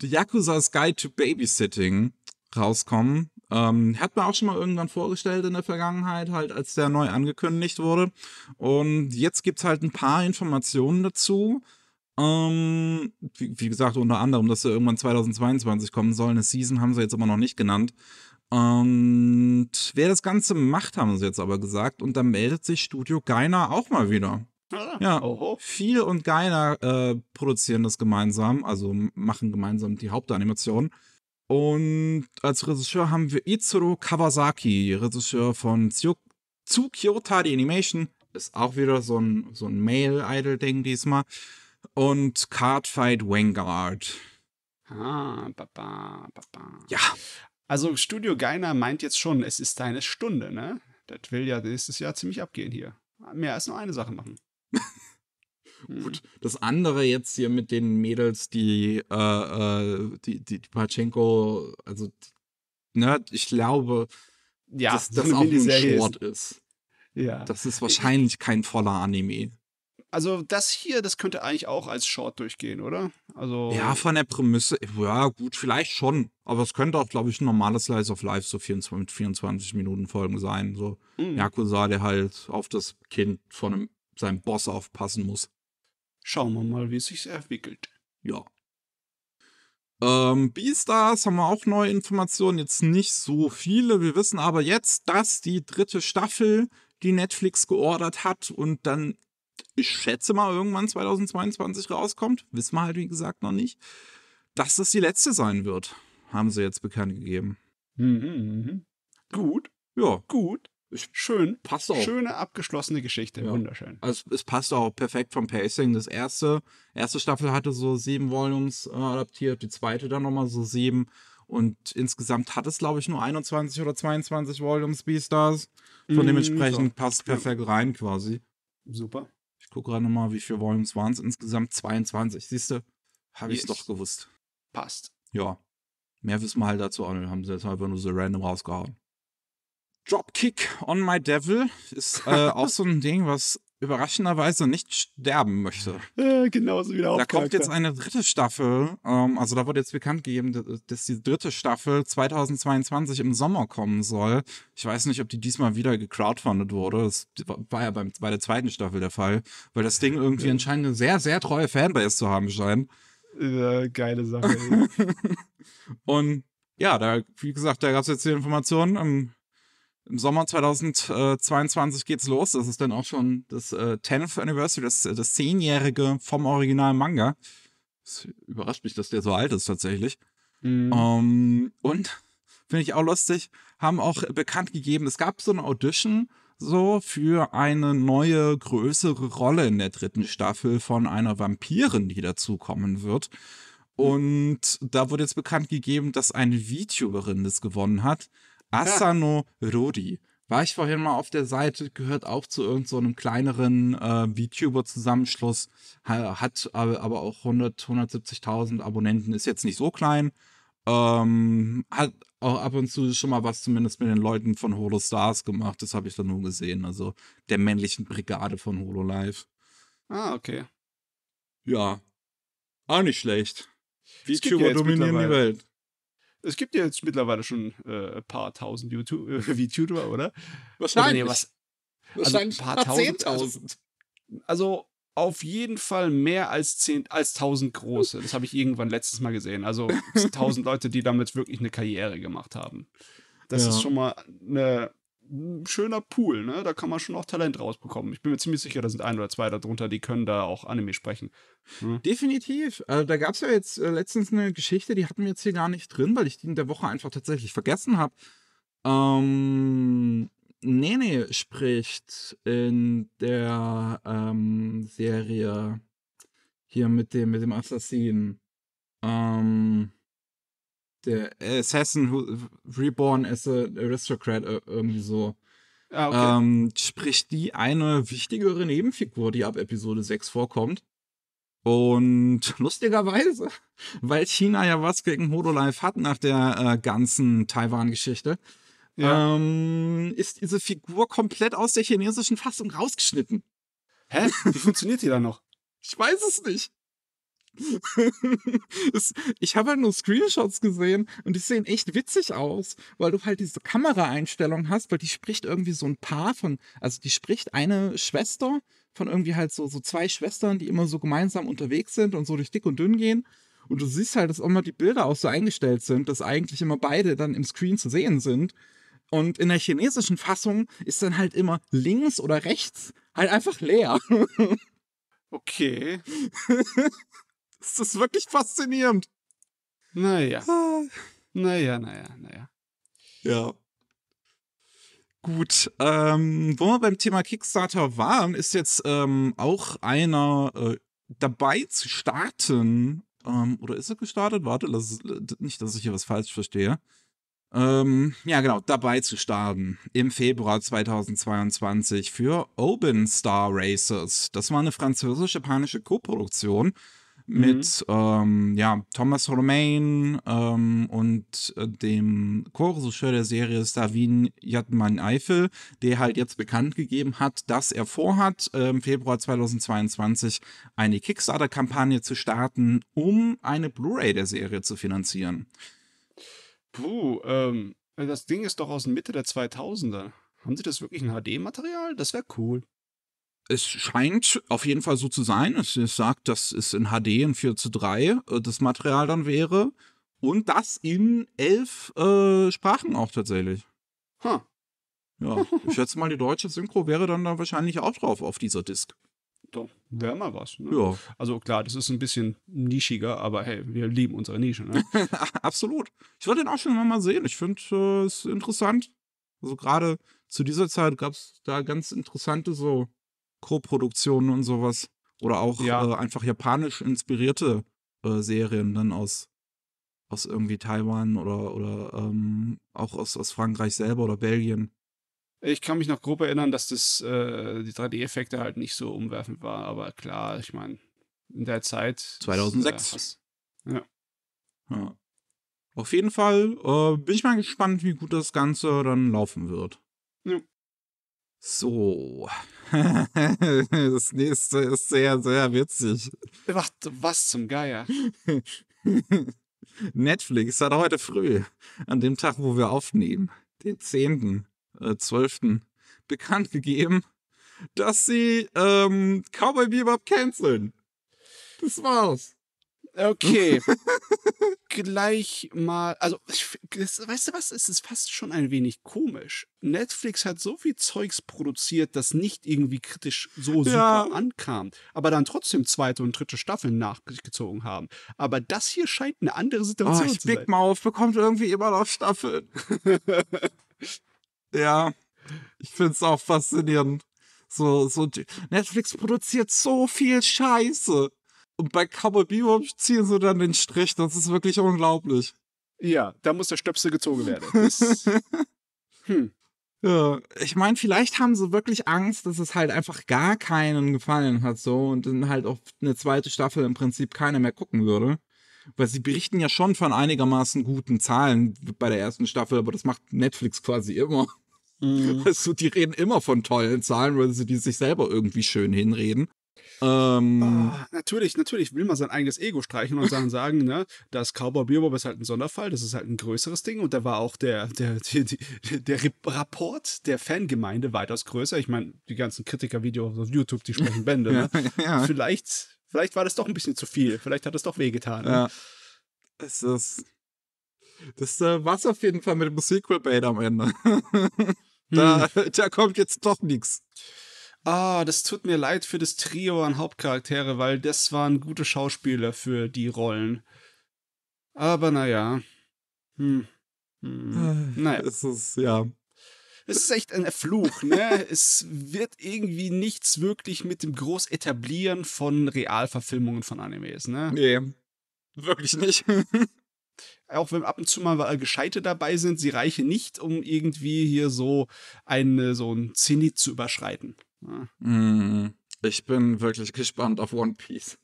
The Yakuza's Guide to Babysitting rauskommen. Ähm, hat man auch schon mal irgendwann vorgestellt in der Vergangenheit, halt als der neu angekündigt wurde. Und jetzt gibt es halt ein paar Informationen dazu. Ähm, wie, wie, gesagt, unter anderem, dass er irgendwann 2022 kommen soll. Eine Season haben sie jetzt aber noch nicht genannt. Und wer das Ganze macht, haben sie jetzt aber gesagt. Und da meldet sich Studio Geiner auch mal wieder. Ah, ja, oho. viel und Geiner äh, produzieren das gemeinsam, also machen gemeinsam die Hauptanimation. Und als Regisseur haben wir Itsuro Kawasaki, Regisseur von Tsukyota, die Animation. Ist auch wieder so ein, so ein Male-Idol-Ding diesmal. Und Cardfight Vanguard. Ah, baba, baba. Ja. Also Studio Geiner meint jetzt schon, es ist deine Stunde, ne? Das will ja nächstes Jahr ziemlich abgehen hier. Mehr als nur eine Sache machen. Hm. Gut, das andere jetzt hier mit den Mädels, die, äh, äh die, die, die Pachenko, also, ne, ich glaube, ja, dass das auch ein Short ist. ist. Ja. Das ist wahrscheinlich kein voller Anime. Also das hier, das könnte eigentlich auch als Short durchgehen, oder? Also ja, von der Prämisse, ja gut, vielleicht schon. Aber es könnte auch, glaube ich, ein normales Slice of Life so 24, mit 24 Minuten Folgen sein. So mhm. Yakuza, der halt auf das Kind von einem, seinem Boss aufpassen muss. Schauen wir mal, wie es sich entwickelt. Ja. Ähm, Beastars haben wir auch neue Informationen, jetzt nicht so viele. Wir wissen aber jetzt, dass die dritte Staffel, die Netflix geordert hat und dann, ich schätze mal, irgendwann 2022 rauskommt, wissen wir halt, wie gesagt, noch nicht, dass das die letzte sein wird, haben sie jetzt bekannt gegeben. Mhm, mh, mh. Gut. Ja. Gut. Schön. Passt auch. Schöne abgeschlossene Geschichte. Ja. Wunderschön. Also es passt auch perfekt vom Pacing. Das erste, erste Staffel hatte so sieben Volumes äh, adaptiert, die zweite dann nochmal so sieben. Und insgesamt hat es, glaube ich, nur 21 oder 22 Volumes Beastars. Von mm, dementsprechend so. passt perfekt ja. rein quasi. Super. Ich gucke gerade nochmal, wie viele Volumes waren es insgesamt? 22. Siehst du, habe ich es doch gewusst. Passt. Ja. Mehr wissen wir halt dazu auch nicht. Haben sie jetzt einfach nur so random rausgehauen. Dropkick on My Devil ist äh, auch so ein Ding, was überraschenderweise nicht sterben möchte. Äh, genauso wieder auf. Da kommt jetzt eine dritte Staffel. Ähm, also da wurde jetzt bekannt gegeben, dass die dritte Staffel 2022 im Sommer kommen soll. Ich weiß nicht, ob die diesmal wieder gecrowdfundet wurde. Das war ja beim, bei der zweiten Staffel der Fall, weil das Ding irgendwie ja. anscheinend eine sehr, sehr treue Fanbase zu haben scheint. Äh, geile Sache. Und ja, da, wie gesagt, da gab es jetzt die Informationen. Ähm, im Sommer 2022 geht's los. Das ist dann auch schon das äh, 10th Anniversary, das, das 10-jährige vom originalen Manga. Das überrascht mich, dass der so alt ist tatsächlich. Mhm. Um, ähm, und finde ich auch lustig, haben auch bekannt gegeben, es gab so eine Audition so für eine neue, größere Rolle in der dritten Staffel von einer Vampirin, die dazukommen wird. Mhm. Und da wurde jetzt bekannt gegeben, dass eine VTuberin das gewonnen hat. Asano Rori. War ich vorhin mal auf der Seite, gehört auch zu irgendeinem so kleineren äh, VTuber-Zusammenschluss, hat aber auch 100, 170.000 Abonnenten, ist jetzt nicht so klein. Ähm, hat auch ab und zu schon mal was zumindest mit den Leuten von Holo Stars gemacht, das habe ich dann nur gesehen, also der männlichen Brigade von Holo Live. Ah, okay. Ja, auch nicht schlecht. VTuber ja dominieren die Welt. Es gibt ja jetzt mittlerweile schon äh, ein paar tausend YouTube, äh, oder? Wahrscheinlich. Oder nee, was, also Wahrscheinlich also ein paar tausend. 10.000. Also, also auf jeden Fall mehr als, 10, als 1000 große. Das habe ich irgendwann letztes Mal gesehen. Also tausend Leute, die damit wirklich eine Karriere gemacht haben. Das ja. ist schon mal eine schöner Pool, ne? Da kann man schon auch Talent rausbekommen. Ich bin mir ziemlich sicher, da sind ein oder zwei darunter, die können da auch Anime sprechen. Hm? Definitiv. Also, da gab es ja jetzt äh, letztens eine Geschichte, die hatten wir jetzt hier gar nicht drin, weil ich die in der Woche einfach tatsächlich vergessen habe. Ähm, Nene spricht in der ähm, Serie hier mit dem, mit dem Assassinen. Ähm, der Assassin who, Reborn as an Aristocrat äh, irgendwie so. Ah, okay. ähm, spricht die eine wichtigere Nebenfigur, die ab Episode 6 vorkommt. Und lustigerweise, weil China ja was gegen Hololive hat nach der äh, ganzen Taiwan-Geschichte, ja. ähm, ist diese Figur komplett aus der chinesischen Fassung rausgeschnitten. Hä? Wie funktioniert die dann noch? Ich weiß es nicht. es, ich habe halt nur Screenshots gesehen und die sehen echt witzig aus, weil du halt diese Kameraeinstellung hast, weil die spricht irgendwie so ein Paar von, also die spricht eine Schwester von irgendwie halt so, so zwei Schwestern, die immer so gemeinsam unterwegs sind und so durch dick und dünn gehen. Und du siehst halt, dass auch mal die Bilder auch so eingestellt sind, dass eigentlich immer beide dann im Screen zu sehen sind. Und in der chinesischen Fassung ist dann halt immer links oder rechts halt einfach leer. Okay. Das ist wirklich faszinierend. Naja. Ah. Naja, naja, naja. Ja. Gut, ähm, wo wir beim Thema Kickstarter waren, ist jetzt ähm, auch einer äh, dabei zu starten. Ähm, oder ist er gestartet? Warte, lass, nicht, dass ich hier was falsch verstehe. Ähm, ja, genau, dabei zu starten im Februar 2022 für Open Star Racers. Das war eine französisch-japanische Koproduktion mit mhm. ähm, ja, Thomas Romain ähm, und äh, dem Co-Regisseur der Serie Savin Yadman Eifel, der halt jetzt bekannt gegeben hat, dass er vorhat, äh, im Februar 2022 eine Kickstarter-Kampagne zu starten, um eine Blu-ray der Serie zu finanzieren. Puh, ähm, das Ding ist doch aus Mitte der 2000er. Haben sie das wirklich ein HD-Material? Das wäre cool es scheint auf jeden Fall so zu sein. Es sagt, dass es in HD in 4 zu 3 äh, das Material dann wäre. Und das in elf äh, Sprachen auch tatsächlich. Huh. Ja, ich schätze mal, die deutsche Synchro wäre dann da wahrscheinlich auch drauf auf dieser Disk. Doch, wäre mal was. Ne? Ja. Also klar, das ist ein bisschen nischiger, aber hey, wir lieben unsere Nische. Ne? Absolut. Ich würde den auch schon mal sehen. Ich finde äh, es äh, interessant. Also gerade zu dieser Zeit gab es da ganz interessante so Co-Produktionen und sowas. Oder auch ja. äh, einfach japanisch inspirierte äh, Serien dann aus, aus irgendwie Taiwan oder, oder ähm, auch aus, aus Frankreich selber oder Belgien. Ich kann mich noch grob erinnern, dass das äh, die 3D-Effekte halt nicht so umwerfend war, aber klar, ich meine, in der Zeit. 2006. Äh, ja. ja. Auf jeden Fall äh, bin ich mal gespannt, wie gut das Ganze dann laufen wird. Ja. So. das nächste ist sehr, sehr witzig. Ach, was zum Geier. Netflix hat heute früh, an dem Tag, wo wir aufnehmen, den 10., äh, 12., bekannt gegeben, dass sie ähm, Cowboy Bebop canceln. Das war's. Okay. Gleich mal. Also, ich, das, weißt du was? Es ist fast schon ein wenig komisch. Netflix hat so viel Zeugs produziert, das nicht irgendwie kritisch so ja. super ankam, aber dann trotzdem zweite und dritte Staffeln nachgezogen haben. Aber das hier scheint eine andere Situation oh, zu sein. Big Mouth bekommt irgendwie immer noch Staffeln. ja. Ich finde es auch faszinierend. So, so, Netflix produziert so viel Scheiße. Und bei Cowboy Bebop ziehen sie dann den Strich. Das ist wirklich unglaublich. Ja, da muss der Stöpsel gezogen werden. hm. Ja, ich meine, vielleicht haben sie wirklich Angst, dass es halt einfach gar keinen gefallen hat so und dann halt auf eine zweite Staffel im Prinzip keiner mehr gucken würde. Weil sie berichten ja schon von einigermaßen guten Zahlen bei der ersten Staffel, aber das macht Netflix quasi immer. Mhm. Also die reden immer von tollen Zahlen, weil sie die sich selber irgendwie schön hinreden. Ähm, oh, natürlich, natürlich will man sein eigenes Ego streichen und dann sagen, ne, das Cowboy Bebop ist halt ein Sonderfall, das ist halt ein größeres Ding und da war auch der, der, die, der Rapport der Fangemeinde weitaus größer. Ich meine, die ganzen Kritikervideos auf YouTube, die sprechen Bände. Ne? ja, ja. Vielleicht, vielleicht war das doch ein bisschen zu viel, vielleicht hat das doch wehgetan. Ne? Ja. Es ist. Das äh, war's auf jeden Fall mit dem Sequel-Bait am Ende. da, hm. da kommt jetzt doch nichts ah, das tut mir leid für das Trio an Hauptcharaktere, weil das waren gute Schauspieler für die Rollen. Aber naja. Hm. hm. Äh, naja. Es ist, ja. Es ist echt ein Fluch, ne? es wird irgendwie nichts wirklich mit dem groß Etablieren von Realverfilmungen von Animes, ne? Nee. Wirklich nicht. auch wenn ab und zu mal Gescheite dabei sind, sie reichen nicht, um irgendwie hier so, eine, so einen Zenit zu überschreiten. Mhm. Ich bin wirklich gespannt auf One Piece.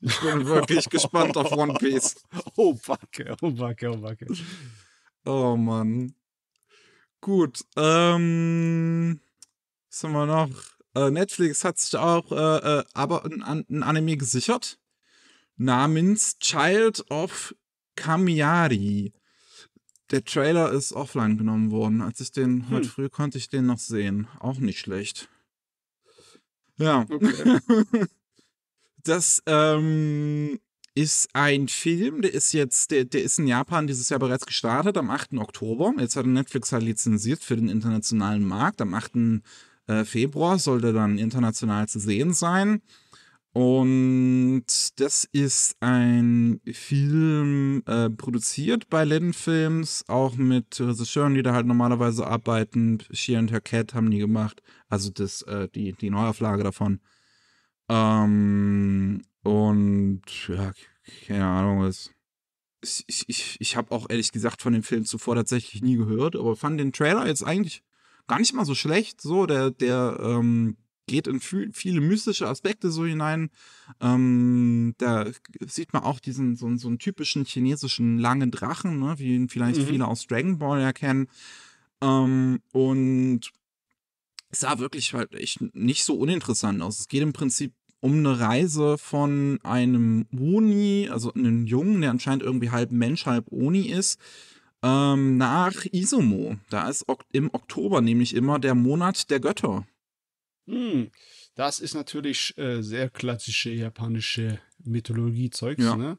Ich bin wirklich gespannt auf One Piece. Oh, Backe, oh, Backe, oh, Backe. Oh, Mann. Gut, ähm, was haben wir noch? Äh, Netflix hat sich auch äh, äh aber ein, ein Anime gesichert namens Child of Kamiari. Der Trailer ist offline genommen worden. Als ich den hm. heute früh konnte ich den noch sehen. Auch nicht schlecht. Ja. Okay. das ähm, ist ein Film, der ist jetzt, der, der ist in Japan dieses Jahr bereits gestartet, am 8. Oktober. Jetzt hat Netflix halt lizenziert für den internationalen Markt. Am 8. Äh, Februar soll der dann international zu sehen sein. Und das ist ein Film äh, produziert bei Lennon Films, auch mit Regisseuren, die da halt normalerweise arbeiten. She and Her Cat haben die gemacht, also das, äh, die, die Neuauflage davon. Ähm, und ja, keine Ahnung, was. Ich, ich, ich habe auch ehrlich gesagt von dem Film zuvor tatsächlich nie gehört, aber fand den Trailer jetzt eigentlich gar nicht mal so schlecht. So, der, der, ähm, geht in viele mystische Aspekte so hinein. Ähm, da sieht man auch diesen so, so einen typischen chinesischen langen Drachen, ne, wie ihn vielleicht mhm. viele aus Dragon Ball erkennen. Ähm, und es sah wirklich halt echt nicht so uninteressant aus. Es geht im Prinzip um eine Reise von einem Uni, also einem Jungen, der anscheinend irgendwie halb Mensch, halb Uni ist, ähm, nach Isomo. Da ist im Oktober nämlich immer der Monat der Götter. Hm, das ist natürlich äh, sehr klassische japanische Mythologie-Zeugs, ja. ne?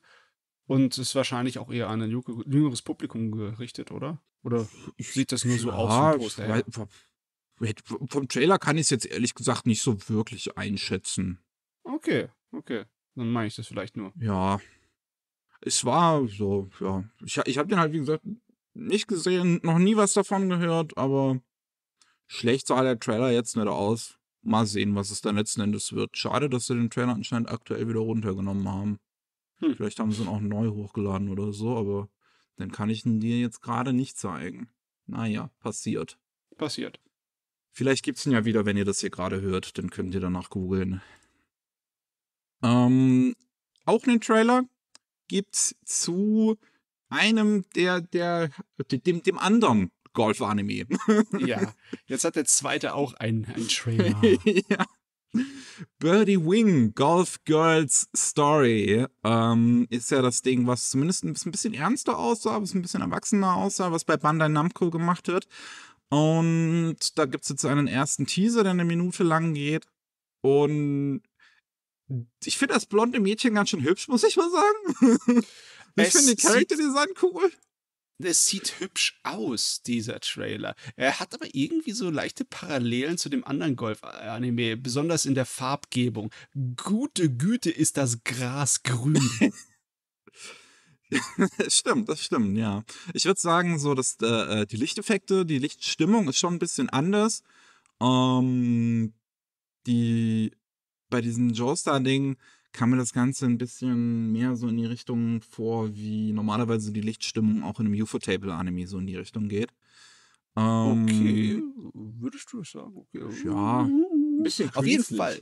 Und ist wahrscheinlich auch eher an ein jüngeres Publikum gerichtet, oder? Oder sieht das nur so ja, aus? Poster, ja? vom Trailer kann ich es jetzt ehrlich gesagt nicht so wirklich einschätzen. Okay, okay. Dann meine ich das vielleicht nur. Ja. Es war so, ja. Ich, ich habe den halt, wie gesagt, nicht gesehen, noch nie was davon gehört, aber schlecht sah der Trailer jetzt nicht aus mal sehen, was es dann letzten Endes wird. Schade, dass sie den Trailer anscheinend aktuell wieder runtergenommen haben. Hm. Vielleicht haben sie ihn auch neu hochgeladen oder so, aber dann kann ich ihn dir jetzt gerade nicht zeigen. Naja, passiert. Passiert. Vielleicht gibt es ihn ja wieder, wenn ihr das hier gerade hört, dann könnt ihr danach googeln. Ähm, auch einen Trailer gibt's zu einem der, der, dem, dem anderen Golf-Anime. ja, jetzt hat der zweite auch einen, einen Trailer. ja. Birdie Wing, Golf Girls Story, ähm, ist ja das Ding, was zumindest ein bisschen ernster aussah, was ein bisschen erwachsener aussah, was bei Bandai Namco gemacht wird. Und da gibt es jetzt einen ersten Teaser, der eine Minute lang geht. Und ich finde das blonde Mädchen ganz schön hübsch, muss ich mal sagen. ich finde die Charakterdesign cool es sieht hübsch aus, dieser Trailer. Er hat aber irgendwie so leichte Parallelen zu dem anderen Golf-Anime, besonders in der Farbgebung. Gute Güte ist das Gras grün. stimmt, das stimmt, ja. Ich würde sagen, so, dass äh, äh, die Lichteffekte, die Lichtstimmung ist schon ein bisschen anders. Ähm, die bei diesen Joestar-Dingen kam mir das Ganze ein bisschen mehr so in die Richtung vor, wie normalerweise die Lichtstimmung auch in einem UFO-Table-Anime so in die Richtung geht. Ähm, okay, würdest du das sagen? Okay. Ja, ein bisschen Auf jeden Fall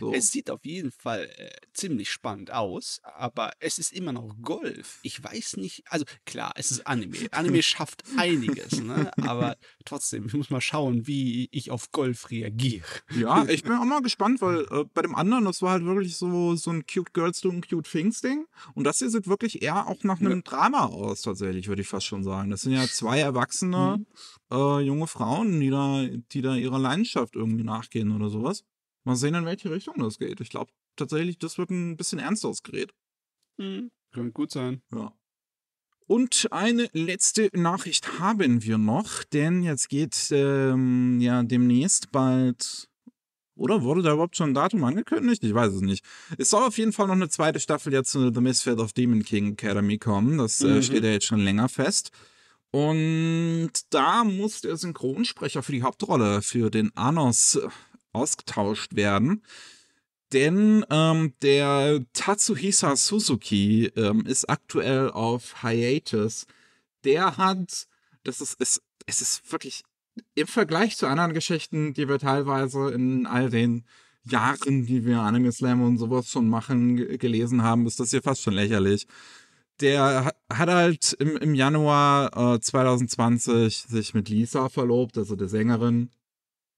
so. Es sieht auf jeden Fall äh, ziemlich spannend aus, aber es ist immer noch oh. Golf. Ich weiß nicht, also klar, es ist Anime. Anime schafft einiges, ne? aber trotzdem, ich muss mal schauen, wie ich auf Golf reagiere. Ja, ich bin auch mal gespannt, weil äh, bei dem anderen, das war halt wirklich so, so ein Cute Girls Doing Cute Things Ding. Und das hier sieht wirklich eher auch nach einem ja. Drama aus, tatsächlich, würde ich fast schon sagen. Das sind ja zwei erwachsene mhm. äh, junge Frauen, die da, die da ihrer Leidenschaft irgendwie nachgehen oder sowas. Mal sehen, in welche Richtung das geht. Ich glaube tatsächlich, das wird ein bisschen ernsteres Gerät. Mhm. Kann gut sein. Ja. Und eine letzte Nachricht haben wir noch, denn jetzt geht ähm, ja demnächst bald. Oder wurde da überhaupt schon ein Datum angekündigt? Ich weiß es nicht. Es soll auf jeden Fall noch eine zweite Staffel jetzt zu The Misfit of Demon King Academy kommen. Das äh, mhm. äh, steht ja jetzt schon länger fest. Und da muss der Synchronsprecher für die Hauptrolle, für den Anos, ausgetauscht werden. Denn ähm, der Tatsuhisa Suzuki ähm, ist aktuell auf Hiatus. Der hat, das ist, ist, es ist wirklich im Vergleich zu anderen Geschichten, die wir teilweise in all den Jahren, die wir Anime Slam und sowas schon machen, gelesen haben, ist das hier fast schon lächerlich. Der hat halt im, im Januar äh, 2020 sich mit Lisa verlobt, also der Sängerin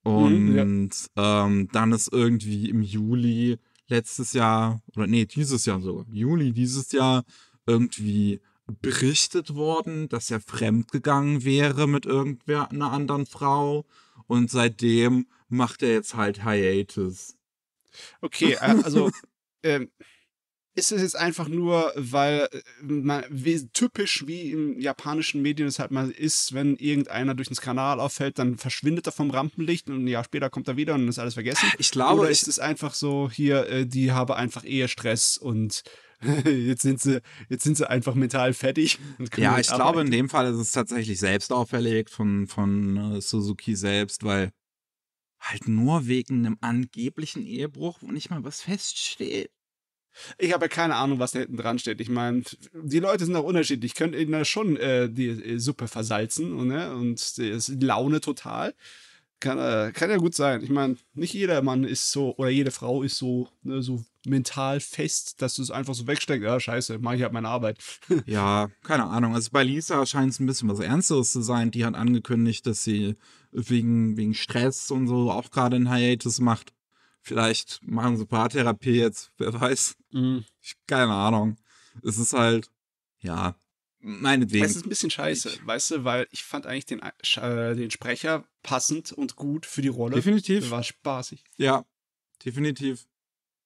und mhm, ja. ähm, dann ist irgendwie im Juli letztes Jahr, oder nee, dieses Jahr so, Juli dieses Jahr irgendwie berichtet worden, dass er fremdgegangen wäre mit irgendwer einer anderen Frau. Und seitdem macht er jetzt halt Hiatus. Okay, äh, also ähm, ist es jetzt einfach nur, weil äh, man, wie, typisch wie im japanischen Medien es halt mal ist, wenn irgendeiner durch den Kanal auffällt, dann verschwindet er vom Rampenlicht und ein Jahr später kommt er wieder und ist alles vergessen? Ich glaube, Oder ist es einfach so, hier, äh, die habe einfach Ehestress und jetzt sind sie, jetzt sind sie einfach mental fertig. ja, ich glaube, in dem Fall ist es tatsächlich selbst auferlegt von, von äh, Suzuki selbst, weil halt nur wegen einem angeblichen Ehebruch, wo nicht mal was feststeht. Ich habe ja keine Ahnung, was da hinten dran steht. Ich meine, die Leute sind auch unterschiedlich. Ich könnte ihnen da schon äh, die äh, Suppe versalzen ne? und die, die Laune total. Kann, äh, kann, ja gut sein. Ich meine, nicht jeder Mann ist so oder jede Frau ist so, ne, so mental fest, dass du es einfach so wegsteckst. Ja, scheiße, mache ich halt meine Arbeit. ja, keine Ahnung. Also bei Lisa scheint es ein bisschen was Ernsteres zu sein. Die hat angekündigt, dass sie wegen, wegen Stress und so auch gerade ein Hiatus macht. Vielleicht machen sie Paartherapie jetzt, wer weiß. Mm. Ich, keine Ahnung. Es ist halt, ja, meinetwegen. Es ist ein bisschen scheiße, ich, weißt du, weil ich fand eigentlich den, äh, äh den Sprecher passend und gut für die Rolle. Definitiv. war spaßig. Ja, definitiv.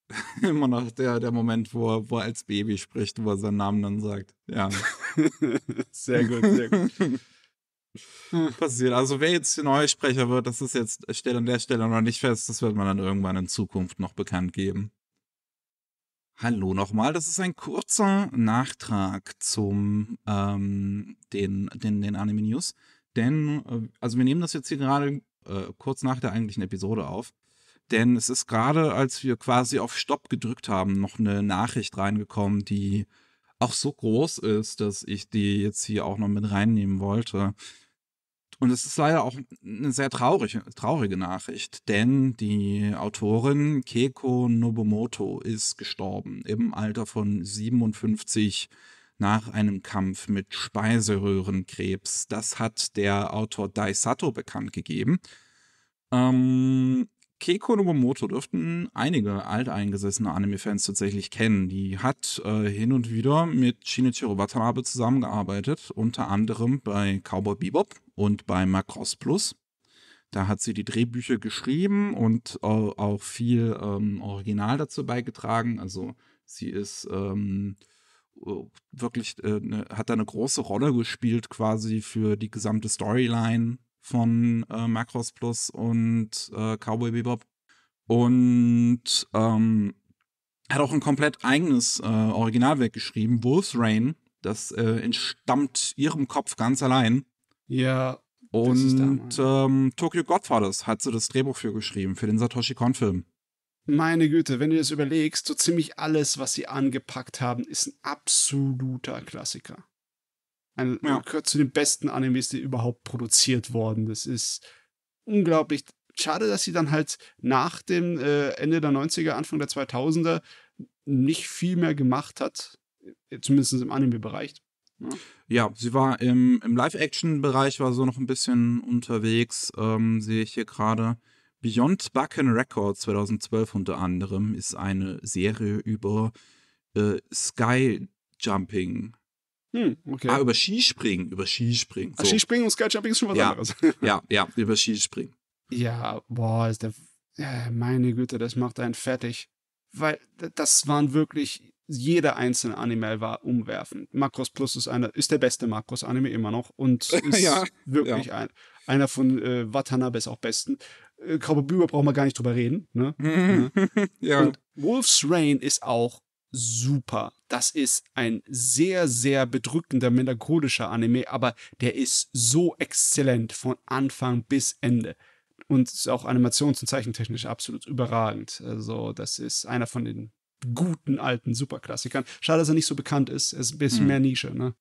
Immer noch der, der Moment, wo er, wo er als Baby spricht, wo er seinen Namen dann sagt. Ja. sehr gut, sehr gut. Hm. passiert. Also wer jetzt der neue Sprecher wird, das ist jetzt, steht an der Stelle noch nicht fest. Das wird man dann irgendwann in Zukunft noch bekannt geben. Hallo nochmal, das ist ein kurzer Nachtrag zum ähm, den, den, den Anime News. Denn, äh, also wir nehmen das jetzt hier gerade äh, kurz nach der eigentlichen Episode auf. Denn es ist gerade, als wir quasi auf Stopp gedrückt haben, noch eine Nachricht reingekommen, die auch so groß ist, dass ich die jetzt hier auch noch mit reinnehmen wollte. Und es ist leider auch eine sehr traurige, traurige Nachricht, denn die Autorin Keiko Nobumoto ist gestorben im Alter von 57 nach einem Kampf mit Speiseröhrenkrebs. Das hat der Autor Daisato bekannt gegeben. Ähm, Keiko Nobomoto dürften einige alteingesessene Anime-Fans tatsächlich kennen. Die hat äh, hin und wieder mit Shinichiro Watanabe zusammengearbeitet, unter anderem bei Cowboy Bebop und bei Macross Plus. Da hat sie die Drehbücher geschrieben und äh, auch viel ähm, Original dazu beigetragen. Also sie ist ähm, äh, wirklich, äh, ne, hat da eine große Rolle gespielt quasi für die gesamte Storyline von äh, Macross Plus und äh, Cowboy Bebop. Und ähm, hat auch ein komplett eigenes äh, Originalwerk geschrieben, Wolf's Rain. Das äh, entstammt ihrem Kopf ganz allein. Ja. Und ähm, Tokyo Godfathers hat sie das Drehbuch für geschrieben, für den Satoshi Kon-Film. Meine Güte, wenn du das überlegst, so ziemlich alles, was sie angepackt haben, ist ein absoluter Klassiker. Ein, ja. zu den besten Animes, die überhaupt produziert wurden. Das ist unglaublich. Schade, dass sie dann halt nach dem äh, Ende der 90er, Anfang der 2000er nicht viel mehr gemacht hat, zumindest im Anime-Bereich. Ja. Ne? ja. sie war im, im Live-Action-Bereich, war so noch ein bisschen unterwegs, ähm, sehe ich hier gerade. Beyond Bucken Records 2012 unter anderem ist eine Serie über äh, Sky Jumping hm, ah, okay. Ah, über Skispringen, über Skispringen. So. Ach, Skispringen und Skyjumping ist schon was ja. anderes. ja, ja, über Skispringen. Ja, boah, ist der, meine Güte, das macht einen fertig. Weil das waren wirklich, jeder einzelne Anime war umwerfend. Macros Plus ist einer, ist der beste Macros Anime immer noch und ist ja, wirklich ja. Ein, einer von äh, Watanabes auch besten. Äh, Büber brauchen wir gar nicht drüber reden. Ne? Mhm. ne? ja. Und Wolf's Rain ist auch super. Das ist ein sehr, sehr bedrückender, melancholischer Anime, aber der ist so exzellent von Anfang bis Ende. Und ist auch animations- und zeichentechnisch absolut überragend. Also, das ist einer von den guten alten Superklassikern. Schade, dass er nicht so bekannt ist. Er ist ein bisschen hm. mehr Nische, ne?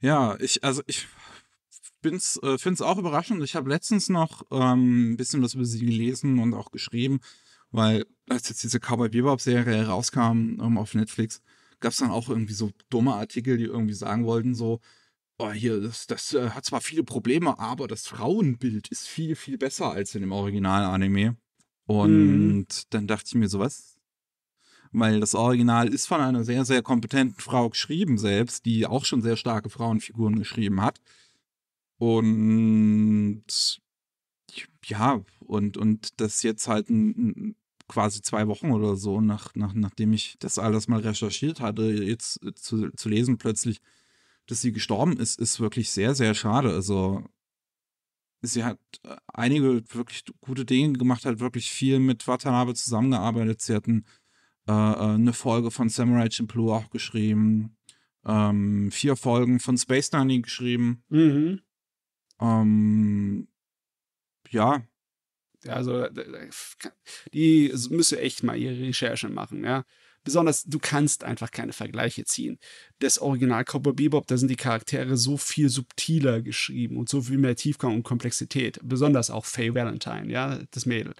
Ja, ich, also ich äh, finde es auch überraschend. Ich habe letztens noch ähm, ein bisschen was über sie gelesen und auch geschrieben weil als jetzt diese Cowboy Bebop-Serie rauskam ähm, auf Netflix, gab es dann auch irgendwie so dumme Artikel, die irgendwie sagen wollten, so, oh, hier, das, das äh, hat zwar viele Probleme, aber das Frauenbild ist viel, viel besser als in dem Original-Anime. Und mhm. dann dachte ich mir so, was? Weil das Original ist von einer sehr, sehr kompetenten Frau geschrieben selbst, die auch schon sehr starke Frauenfiguren geschrieben hat. Und ja, und, und das jetzt halt ein quasi zwei Wochen oder so, nach, nach, nachdem ich das alles mal recherchiert hatte, jetzt zu, zu lesen plötzlich, dass sie gestorben ist, ist wirklich sehr, sehr schade. Also sie hat äh, einige wirklich gute Dinge gemacht, hat wirklich viel mit Watanabe zusammengearbeitet. Sie hatten äh, äh eine Folge von Samurai Champloo auch geschrieben, ähm, vier Folgen von Space Nanny geschrieben. Mhm. Ähm, ja, also äh, die müssen echt mal ihre Recherche machen, ja. Besonders, du kannst einfach keine Vergleiche ziehen. Das Original Cowboy Bebop, da sind die Charaktere so viel subtiler geschrieben und so viel mehr Tiefgang und Komplexität. Besonders auch Faye Valentine, ja, das Mädel.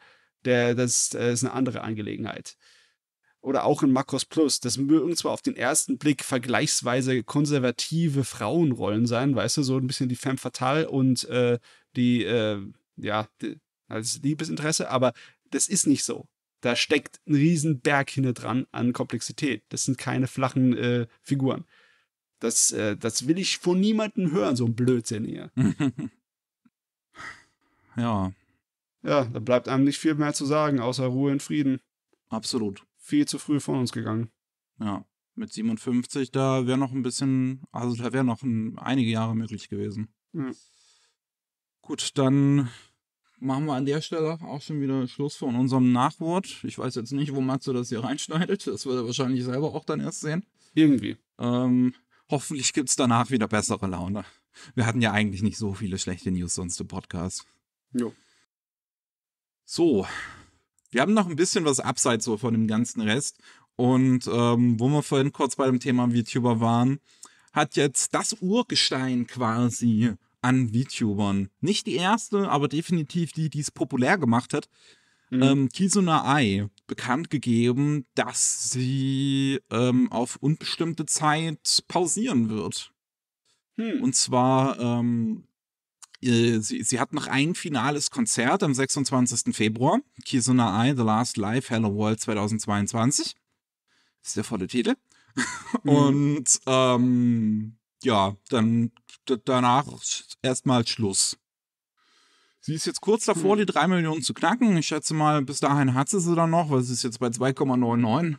Der, das, das äh, ist eine andere Angelegenheit oder auch in Makros Plus, das mögen zwar auf den ersten Blick vergleichsweise konservative Frauenrollen sein, weißt du, so ein bisschen die Femme Fatale und äh, die, äh, ja, die, als Liebesinteresse, aber das ist nicht so. Da steckt ein riesen Berg hinter dran an Komplexität. Das sind keine flachen äh, Figuren. Das, äh, das will ich von niemandem hören, so ein Blödsinn hier. ja. Ja, da bleibt einem nicht viel mehr zu sagen, außer Ruhe und Frieden. Absolut. Viel zu früh von uns gegangen. Ja, mit 57, da wäre noch ein bisschen, also da wäre noch ein, einige Jahre möglich gewesen. Ja. Hm. Gut, dann machen wir an der Stelle auch schon wieder Schluss von unserem Nachwort. Ich weiß jetzt nicht, wo Matze das hier reinschneidet. Das wird er wahrscheinlich selber auch dann erst sehen. Irgendwie. Ähm, hoffentlich gibt es danach wieder bessere Laune. Wir hatten ja eigentlich nicht so viele schlechte News sonst im Podcast. Jo. So. Wir haben noch ein bisschen was abseits so von dem ganzen Rest. Und ähm, wo wir vorhin kurz bei dem Thema VTuber waren, hat jetzt das Urgestein quasi an VTubern. Nicht die erste, aber definitiv die, die es populär gemacht hat. Mhm. Ähm, Kizuna Ai bekannt gegeben, dass sie ähm, auf unbestimmte Zeit pausieren wird. Hm. Und zwar, ähm, äh, sie, sie hat noch ein finales Konzert am 26. Februar. Kizuna Ai, The Last Live Hello World 2022. Das ist der volle Titel. Mhm. Und ähm, ja, dann danach erstmal Schluss. Sie ist jetzt kurz davor, hm. die 3 Millionen zu knacken. Ich schätze mal, bis dahin hat sie sie dann noch, weil sie ist jetzt bei 2,99.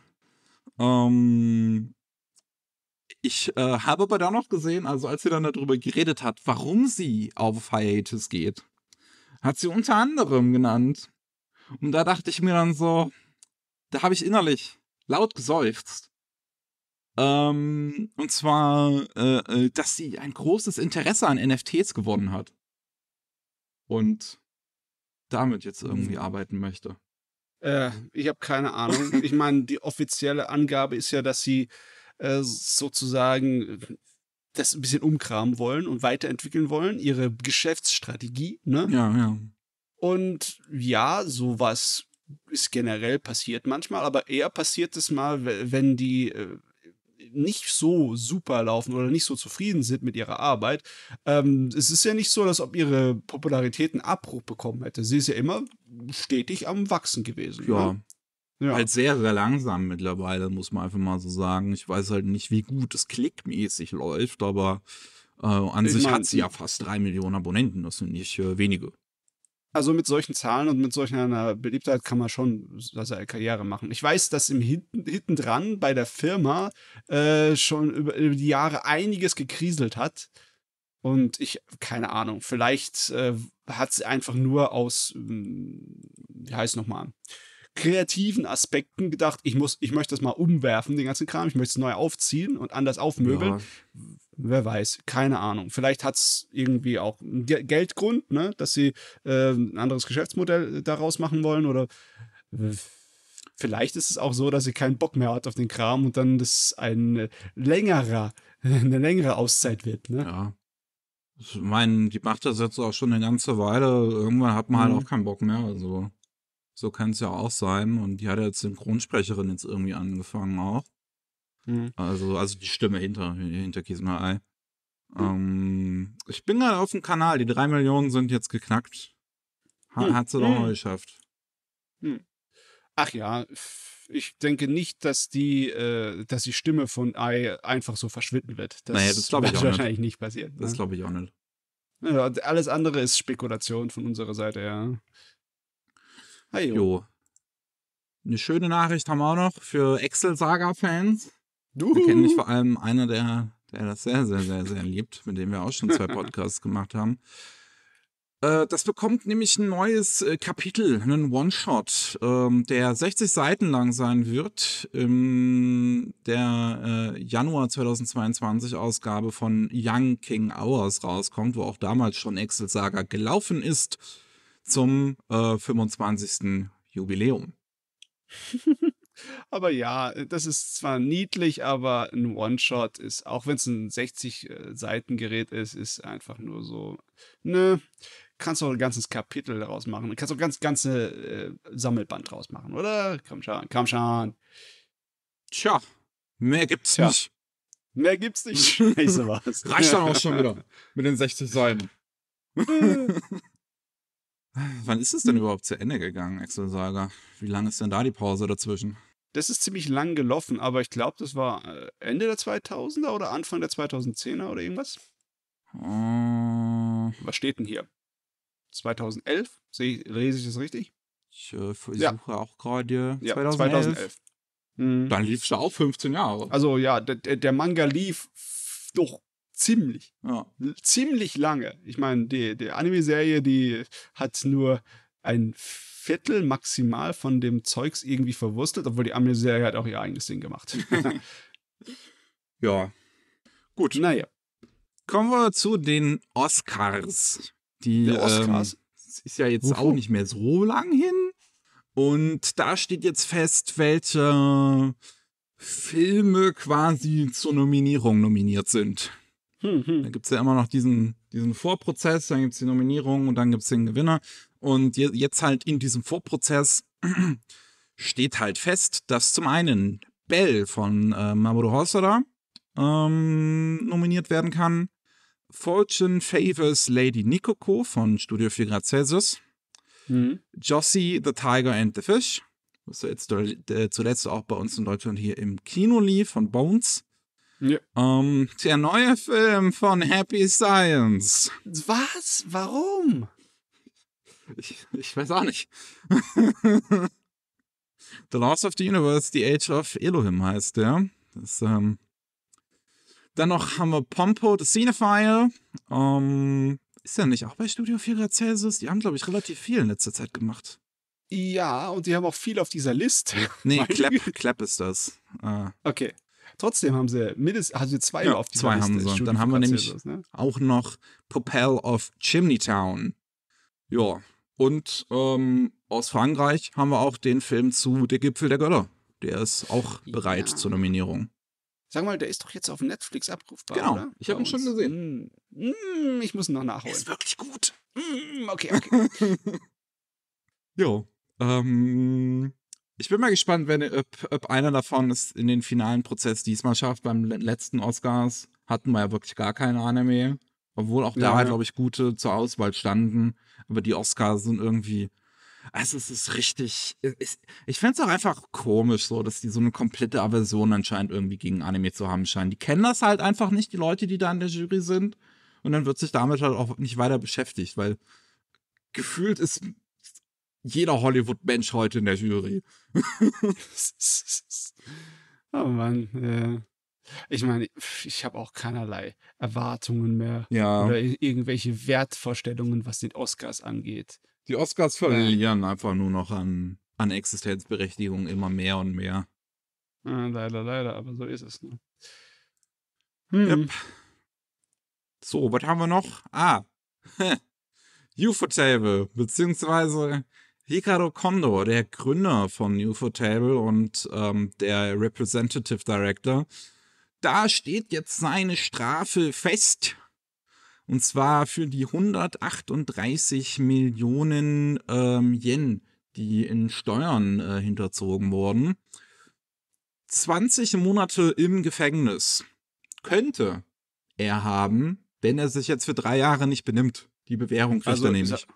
Ähm, ich äh, habe aber da noch gesehen, also als sie dann darüber geredet hat, warum sie auf Hiatus geht, hat sie unter anderem genannt. Und da dachte ich mir dann so, da habe ich innerlich laut geseufzt. Ähm, und zwar, äh, äh, dass sie ein großes Interesse an NFTs gewonnen hat. Und damit jetzt irgendwie arbeiten möchte. Äh, ich habe keine Ahnung. ich meine, die offizielle Angabe ist ja, dass sie äh, sozusagen das ein bisschen umkramen wollen und weiterentwickeln wollen, ihre Geschäftsstrategie. Ne? Ja, ja. Und ja, sowas ist generell passiert manchmal, aber eher passiert es mal, wenn die äh, nicht so super laufen oder nicht so zufrieden sind mit ihrer Arbeit. Ähm, es ist ja nicht so, dass ob ihre Popularität einen Abbruch bekommen hätte. Sie ist ja immer stetig am Wachsen gewesen. Ja. Ne? Ja. Halt sehr, sehr langsam mittlerweile, muss man einfach mal so sagen. Ich weiß halt nicht, wie gut es klickmäßig läuft, aber äh, an ich sich mein, hat sie ja fast drei Millionen Abonnenten. Das sind nicht äh, wenige also mit solchen Zahlen und mit solch einer Beliebtheit kann man schon seine Karriere machen. Ich weiß, dass im hinten, hinten dran bei der Firma äh, schon über, über, die Jahre einiges gekriselt hat. Und ich, keine Ahnung, vielleicht äh, hat sie einfach nur aus, hm, wie heißt es nochmal, kreativen Aspekten gedacht, ich muss, ich möchte das mal umwerfen, den ganzen Kram, ich möchte es neu aufziehen und anders aufmöbeln. Ja. Wer weiß, keine Ahnung. Vielleicht hat es irgendwie auch einen Geldgrund, ne? dass sie äh, ein anderes Geschäftsmodell äh, daraus machen wollen oder vielleicht ist es auch so, dass sie keinen Bock mehr hat auf den Kram und dann das ein äh, längerer, eine längere Auszeit wird. Ne? Ja. Ich meine, die macht das jetzt auch schon eine ganze Weile. Irgendwann hat man halt mhm. auch keinen Bock mehr. Also so kann es ja auch sein. Und die hat ja als Synchronsprecherin jetzt irgendwie angefangen auch. Mhm. Also, also die Stimme hinter, hinter Kisma Ei. Mhm. Ähm, ich bin gerade auf dem Kanal. Die drei Millionen sind jetzt geknackt. Ha, hm. Hat sie doch hm. mal geschafft. Hm. Ach ja, ich denke nicht, dass die, äh, dass die Stimme von Ei einfach so verschwinden wird. Das, naja, das glaube ich auch wahrscheinlich nicht, nicht passiert. Das ne? glaube ich auch nicht. Ja, alles andere ist Spekulation von unserer Seite, ja. Hi, jo. jo. Eine schöne Nachricht haben wir auch noch für Excel-Saga-Fans. Du. Wir kennen dich vor allem einer, der, der das sehr, sehr, sehr, sehr liebt, mit dem wir auch schon zwei Podcasts gemacht haben. Äh, das bekommt nämlich ein neues äh, Kapitel, einen One-Shot, ähm, der 60 Seiten lang sein wird, im der äh, Januar 2022 Ausgabe von Young King Hours rauskommt, wo auch damals schon Excel Saga gelaufen ist zum 25. Jubiläum. Aber ja, äh, das ist zwar niedlich, aber ein One-Shot ist, auch wenn es ein 60-Seiten-Gerät äh, ist, ist einfach nur so, ne, kannst du auch ein ganzes Kapitel daraus machen. Kannst du ganz, ganze äh, Sammelband draus machen, oder? Komm schon, komm schon. Tja, mehr gibt's ja. nicht. Mehr gibt's nicht. Scheiße, was. Reicht dann auch schon wieder mit den 60 Seiten. Wann ist es denn hm. überhaupt zu Ende gegangen, Excel Saga? Wie lange ist denn da die Pause dazwischen? Das ist ziemlich lang gelaufen, aber ich glaube, das war äh, Ende der 2000er oder Anfang der 2010er oder irgendwas. Uh, Was steht denn hier? 2011? Ich, lese ich das richtig? Ich äh, suche ja. auch gerade ja, 2011. 2011. Hm. Dann lief es da auch 15 Jahre. Also ja, der, der Manga lief doch ziemlich, ja. ziemlich lange. Ich meine, die, die Anime-Serie, die hat nur ein Viertel maximal von dem Zeugs irgendwie verwurstelt, obwohl die Anime-Serie hat auch ihr eigenes Ding gemacht. ja. Gut. Naja. Kommen wir zu den Oscars. Die Oscars. Ähm, ist ja jetzt Uhu. auch nicht mehr so lang hin. Und da steht jetzt fest, welche Filme quasi zur Nominierung nominiert sind. Hm, hm. Da gibt es ja immer noch diesen, diesen Vorprozess, dann gibt es die Nominierung und dann gibt es den Gewinner. Und jetzt halt in diesem Vorprozess steht halt fest, dass zum einen Bell von äh, Mamoru Hosoda ähm, nominiert werden kann. Fortune Favors Lady Nikoko von Studio 4 Grad Celsius. Mhm. Jossie, The Tiger and the Fish, was ja jetzt äh, zuletzt auch bei uns in Deutschland hier im Kino lief, von Bones. Ja. Um, ähm, der neue Film von Happy Science. Was? Warum? Ich, ich weiß auch nicht. the Lost of the Universe, The Age of Elohim heißt der. Das, ähm, Dennoch haben wir Pompo, The Cinefile. Ähm, ist der nicht auch bei Studio 4 Grad Celsius? Die haben, glaube ich, relativ viel in letzter Zeit gemacht. Ja, und die haben auch viel auf dieser Liste. Nee, Clap, Clap ist das. Äh, okay. Trotzdem haben sie mindestens, also zwei ja, auf die zwei haben sie. Dann haben wir nämlich ne? auch noch Propel of Chimney Town. Ja, und ähm, aus Frankreich haben wir auch den Film zu Der Gipfel der Götter. Der ist auch bereit ja. zur Nominierung. Sag mal, der ist doch jetzt auf Netflix abrufbar. Genau, oder? ich habe ihn schon gesehen. Mm, ich muss ihn noch nachholen. ist wirklich gut. Mm, okay, okay. jo. Ähm, ich bin mal gespannt, wenn, ob, ob einer davon es in den finalen Prozess diesmal schafft. Beim letzten Oscars hatten wir ja wirklich gar keine Anime. Obwohl auch da, ja, glaube ich, gute zur Auswahl standen. Aber die Oscars sind irgendwie. Also es ist richtig. Ich, ich fände es auch einfach komisch, so, dass die so eine komplette Aversion anscheinend irgendwie gegen Anime zu haben scheinen. Die kennen das halt einfach nicht, die Leute, die da in der Jury sind. Und dann wird sich damit halt auch nicht weiter beschäftigt, weil gefühlt ist jeder Hollywood-Mensch heute in der Jury. oh Mann, ja. Äh, ich meine, ich habe auch keinerlei Erwartungen mehr ja. oder irgendwelche Wertvorstellungen, was den Oscars angeht. Die Oscars verlieren ja. einfach nur noch an, an Existenzberechtigung immer mehr und mehr. Ah, leider, leider, aber so ist es. Ne? Hm. Yep. So, was haben wir noch? Ah, Ufotable, beziehungsweise Hikaru Kondo, der Gründer von New Table und ähm, der Representative Director, da steht jetzt seine Strafe fest. Und zwar für die 138 Millionen ähm, Yen, die in Steuern äh, hinterzogen wurden. 20 Monate im Gefängnis könnte er haben, wenn er sich jetzt für drei Jahre nicht benimmt. Die Bewährung kriegt also, er nämlich.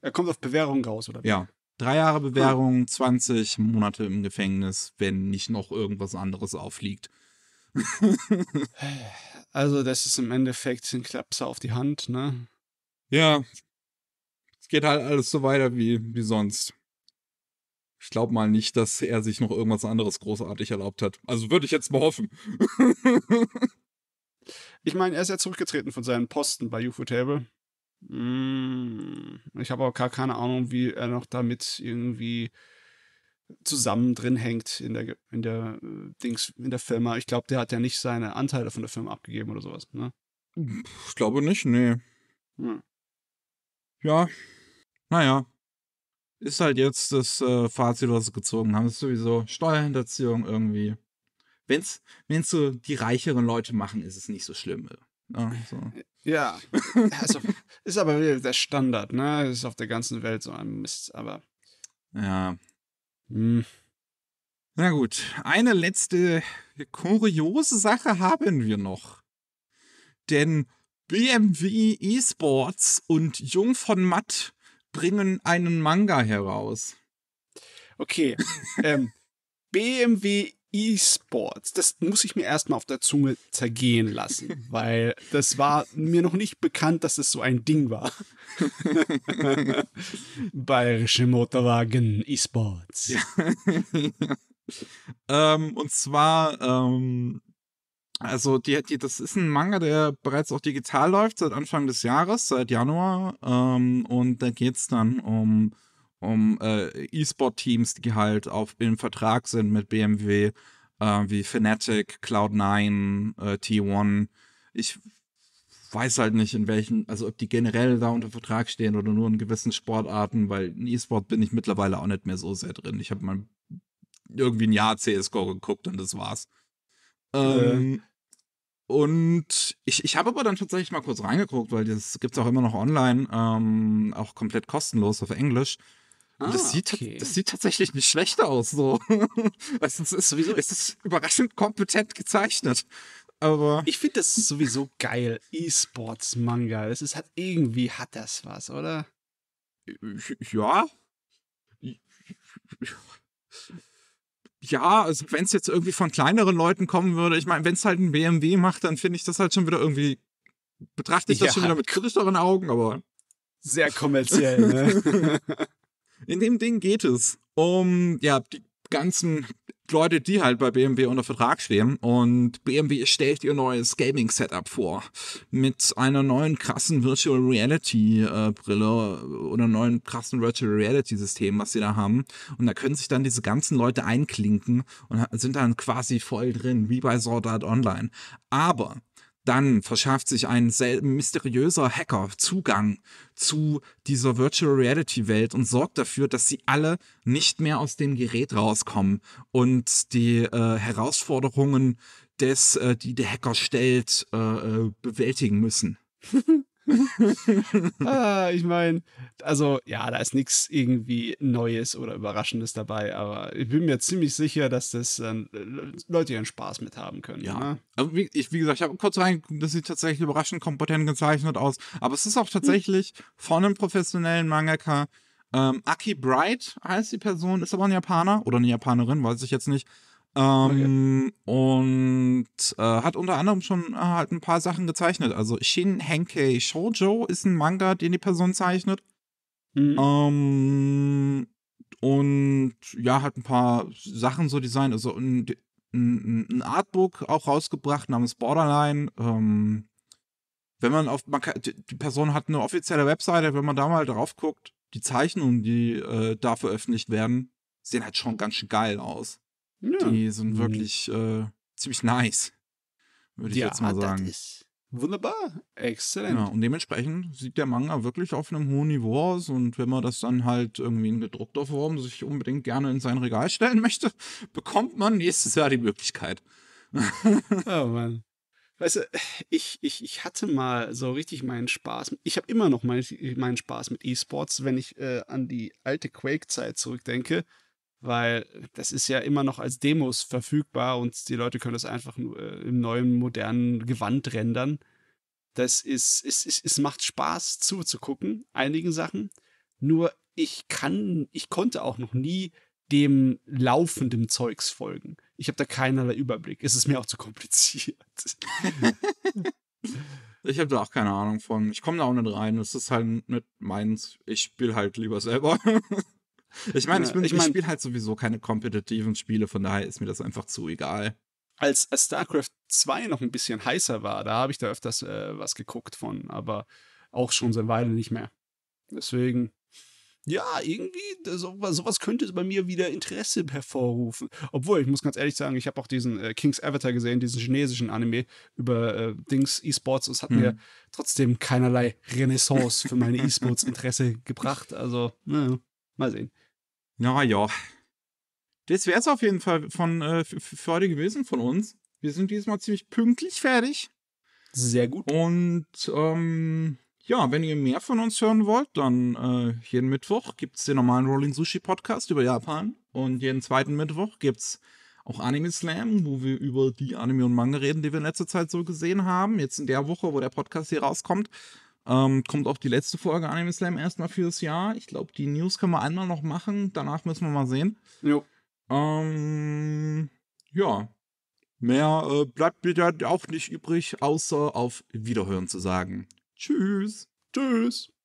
Er kommt auf Bewährung raus, oder? Ja. Drei Jahre Bewährung, 20 Monate im Gefängnis, wenn nicht noch irgendwas anderes aufliegt. also, das ist im Endeffekt ein Klapser auf die Hand, ne? Ja. Es geht halt alles so weiter wie, wie sonst. Ich glaube mal nicht, dass er sich noch irgendwas anderes großartig erlaubt hat. Also würde ich jetzt mal hoffen. ich meine, er ist ja zurückgetreten von seinen Posten bei UFO Table. Hm, ich habe auch gar keine Ahnung, wie er noch damit irgendwie zusammen drin hängt in der in der äh, Dings in der Firma. Ich glaube, der hat ja nicht seine Anteile von der Firma abgegeben oder sowas, ne? Ich glaube nicht, nee. Hm. Ja. Naja. Ist halt jetzt das äh, Fazit, was sie gezogen haben. Ist sowieso Steuerhinterziehung irgendwie. Wenn's, wenn's so die reicheren Leute machen, ist es nicht so schlimm. Ja, ah, so. ja. Also, ist aber wieder der Standard, ne? Ist auf der ganzen Welt so ein Mist, aber. Ja. Hm. Na gut, eine letzte kuriose Sache haben wir noch. Denn BMW Esports und Jung von Matt bringen einen Manga heraus. Okay. ähm, BMW E-Sports. Das muss ich mir erstmal auf der Zunge zergehen lassen, weil das war mir noch nicht bekannt, dass es das so ein Ding war. Bayerische Motorwagen E-Sports. Ja. ähm, und zwar, ähm, also die, die, das ist ein Manga, der bereits auch digital läuft seit Anfang des Jahres, seit Januar. Ähm, und da geht es dann um um äh, E-Sport-Teams, die halt auf, im Vertrag sind mit BMW, äh, wie Fnatic, Cloud9, äh, T1. Ich weiß halt nicht, in welchen, also ob die generell da unter Vertrag stehen oder nur in gewissen Sportarten, weil in E-Sport bin ich mittlerweile auch nicht mehr so sehr drin. Ich habe mal irgendwie ein Jahr CSGO geguckt und das war's. Ähm, und ich, ich habe aber dann tatsächlich mal kurz reingeguckt, weil das gibt es auch immer noch online, ähm, auch komplett kostenlos auf Englisch. Ah, das, sieht, okay. das sieht tatsächlich nicht schlecht aus. So. es, ist, sowieso, es ist überraschend kompetent gezeichnet. Aber ich finde das sowieso geil. E-Sports-Manga. Das ist halt irgendwie hat das was, oder? Ja. Ja, also wenn es jetzt irgendwie von kleineren Leuten kommen würde, ich meine, wenn es halt ein BMW macht, dann finde ich das halt schon wieder irgendwie, betrachte ich ja. das schon wieder mit kritischeren Augen, aber. Sehr kommerziell, ne? In dem Ding geht es um ja, die ganzen Leute, die halt bei BMW unter Vertrag stehen. Und BMW stellt ihr neues Gaming-Setup vor. Mit einer neuen krassen Virtual Reality-Brille äh, oder neuen krassen Virtual Reality-System, was sie da haben. Und da können sich dann diese ganzen Leute einklinken und sind dann quasi voll drin, wie bei Sword Art Online. Aber dann verschafft sich ein mysteriöser Hacker Zugang zu dieser Virtual Reality Welt und sorgt dafür, dass sie alle nicht mehr aus dem Gerät rauskommen und die äh, Herausforderungen des, äh, die der Hacker stellt, äh, äh bewältigen müssen. ah, ich meine, also ja, da ist nichts irgendwie Neues oder Überraschendes dabei, aber ich bin mir ziemlich sicher, dass das ähm, äh, Leute ihren Spaß mit haben können. Ja. Ne? Also, wie, ich, wie gesagt, ich habe kurz reingeguckt, das sieht tatsächlich überraschend kompetent gezeichnet aus, aber es ist auch hm. tatsächlich hm. von einem professionellen Mangaka. Ähm, Aki Bright heißt die Person, ist aber ein Japaner oder eine Japanerin, weiß ich jetzt nicht. Ähm, okay. Und äh, hat unter anderem schon äh, halt ein paar Sachen gezeichnet. Also Shin Henkei Shoujo ist ein Manga, den die Person zeichnet. Mhm. Ähm, und ja, hat ein paar Sachen so designt. Also ein, ein, ein Artbook auch rausgebracht namens Borderline. Ähm, wenn man auf, man kann, die Person hat eine offizielle Webseite, wenn man da mal drauf guckt, die Zeichnungen, die äh, da veröffentlicht werden, sehen halt schon ganz schön geil aus. Ja. Die sind mhm. wirklich äh, ziemlich nice, würde ich ja, jetzt mal sagen. wunderbar, exzellent. Ja, genau, und dementsprechend sieht der Manga wirklich auf einem hohen Niveau aus und wenn man das dann halt irgendwie in gedruckter Form sich unbedingt gerne in sein Regal stellen möchte, bekommt man nächstes Jahr die Möglichkeit. oh Mann. Weißt du, ich, ich, ich hatte mal so richtig meinen Spaß. Ich habe immer noch mein, meinen Spaß mit E-Sports, wenn ich äh, an die alte Quake-Zeit zurückdenke weil das ist ja immer noch als Demos verfügbar und die Leute können das einfach äh, im neuen, modernen Gewand rendern. Das ist, es, es, es macht Spaß zuzugucken, einigen Sachen. Nur ich kann, ich konnte auch noch nie dem laufenden Zeugs folgen. Ich habe da keinerlei Überblick. Es ist mir auch zu kompliziert. ich habe da auch keine Ahnung von. Ich komme da auch nicht rein. Es ist halt nicht meins. Ich spiele halt lieber selber. Ich meine, ich, ich, mein, ich spiele halt sowieso keine kompetitiven Spiele, von daher ist mir das einfach zu egal. Als, StarCraft 2 noch ein bisschen heißer war, da habe ich da öfters äh, was geguckt von, aber auch schon seit Weile nicht mehr. Deswegen, ja, irgendwie, sowas, sowas könnte bei mir wieder Interesse hervorrufen. Obwohl, ich muss ganz ehrlich sagen, ich habe auch diesen äh, King's Avatar gesehen, diesen chinesischen Anime über äh, Dings E-Sports. und Es hat hm. mir mhm. trotzdem keinerlei Renaissance für meine E-Sports-Interesse gebracht. Also, naja, mal sehen. Naja. Das wäre es auf jeden Fall von, äh, für heute gewesen von uns. Wir sind dieses Mal ziemlich pünktlich fertig. Sehr gut. Und ähm, ja, wenn ihr mehr von uns hören wollt, dann äh, jeden Mittwoch gibt es den normalen Rolling Sushi Podcast über Japan. Und jeden zweiten Mittwoch gibt es auch Anime Slam, wo wir über die Anime und Manga reden, die wir in letzter Zeit so gesehen haben. Jetzt in der Woche, wo der Podcast hier rauskommt, ähm, kommt auch die letzte Folge Anime Slam erstmal fürs Jahr. Ich glaube, die News können wir einmal noch machen. Danach müssen wir mal sehen. Jo. Ähm, ja. Mehr äh, bleibt mir dann auch nicht übrig, außer auf Wiederhören zu sagen. Tschüss. Tschüss.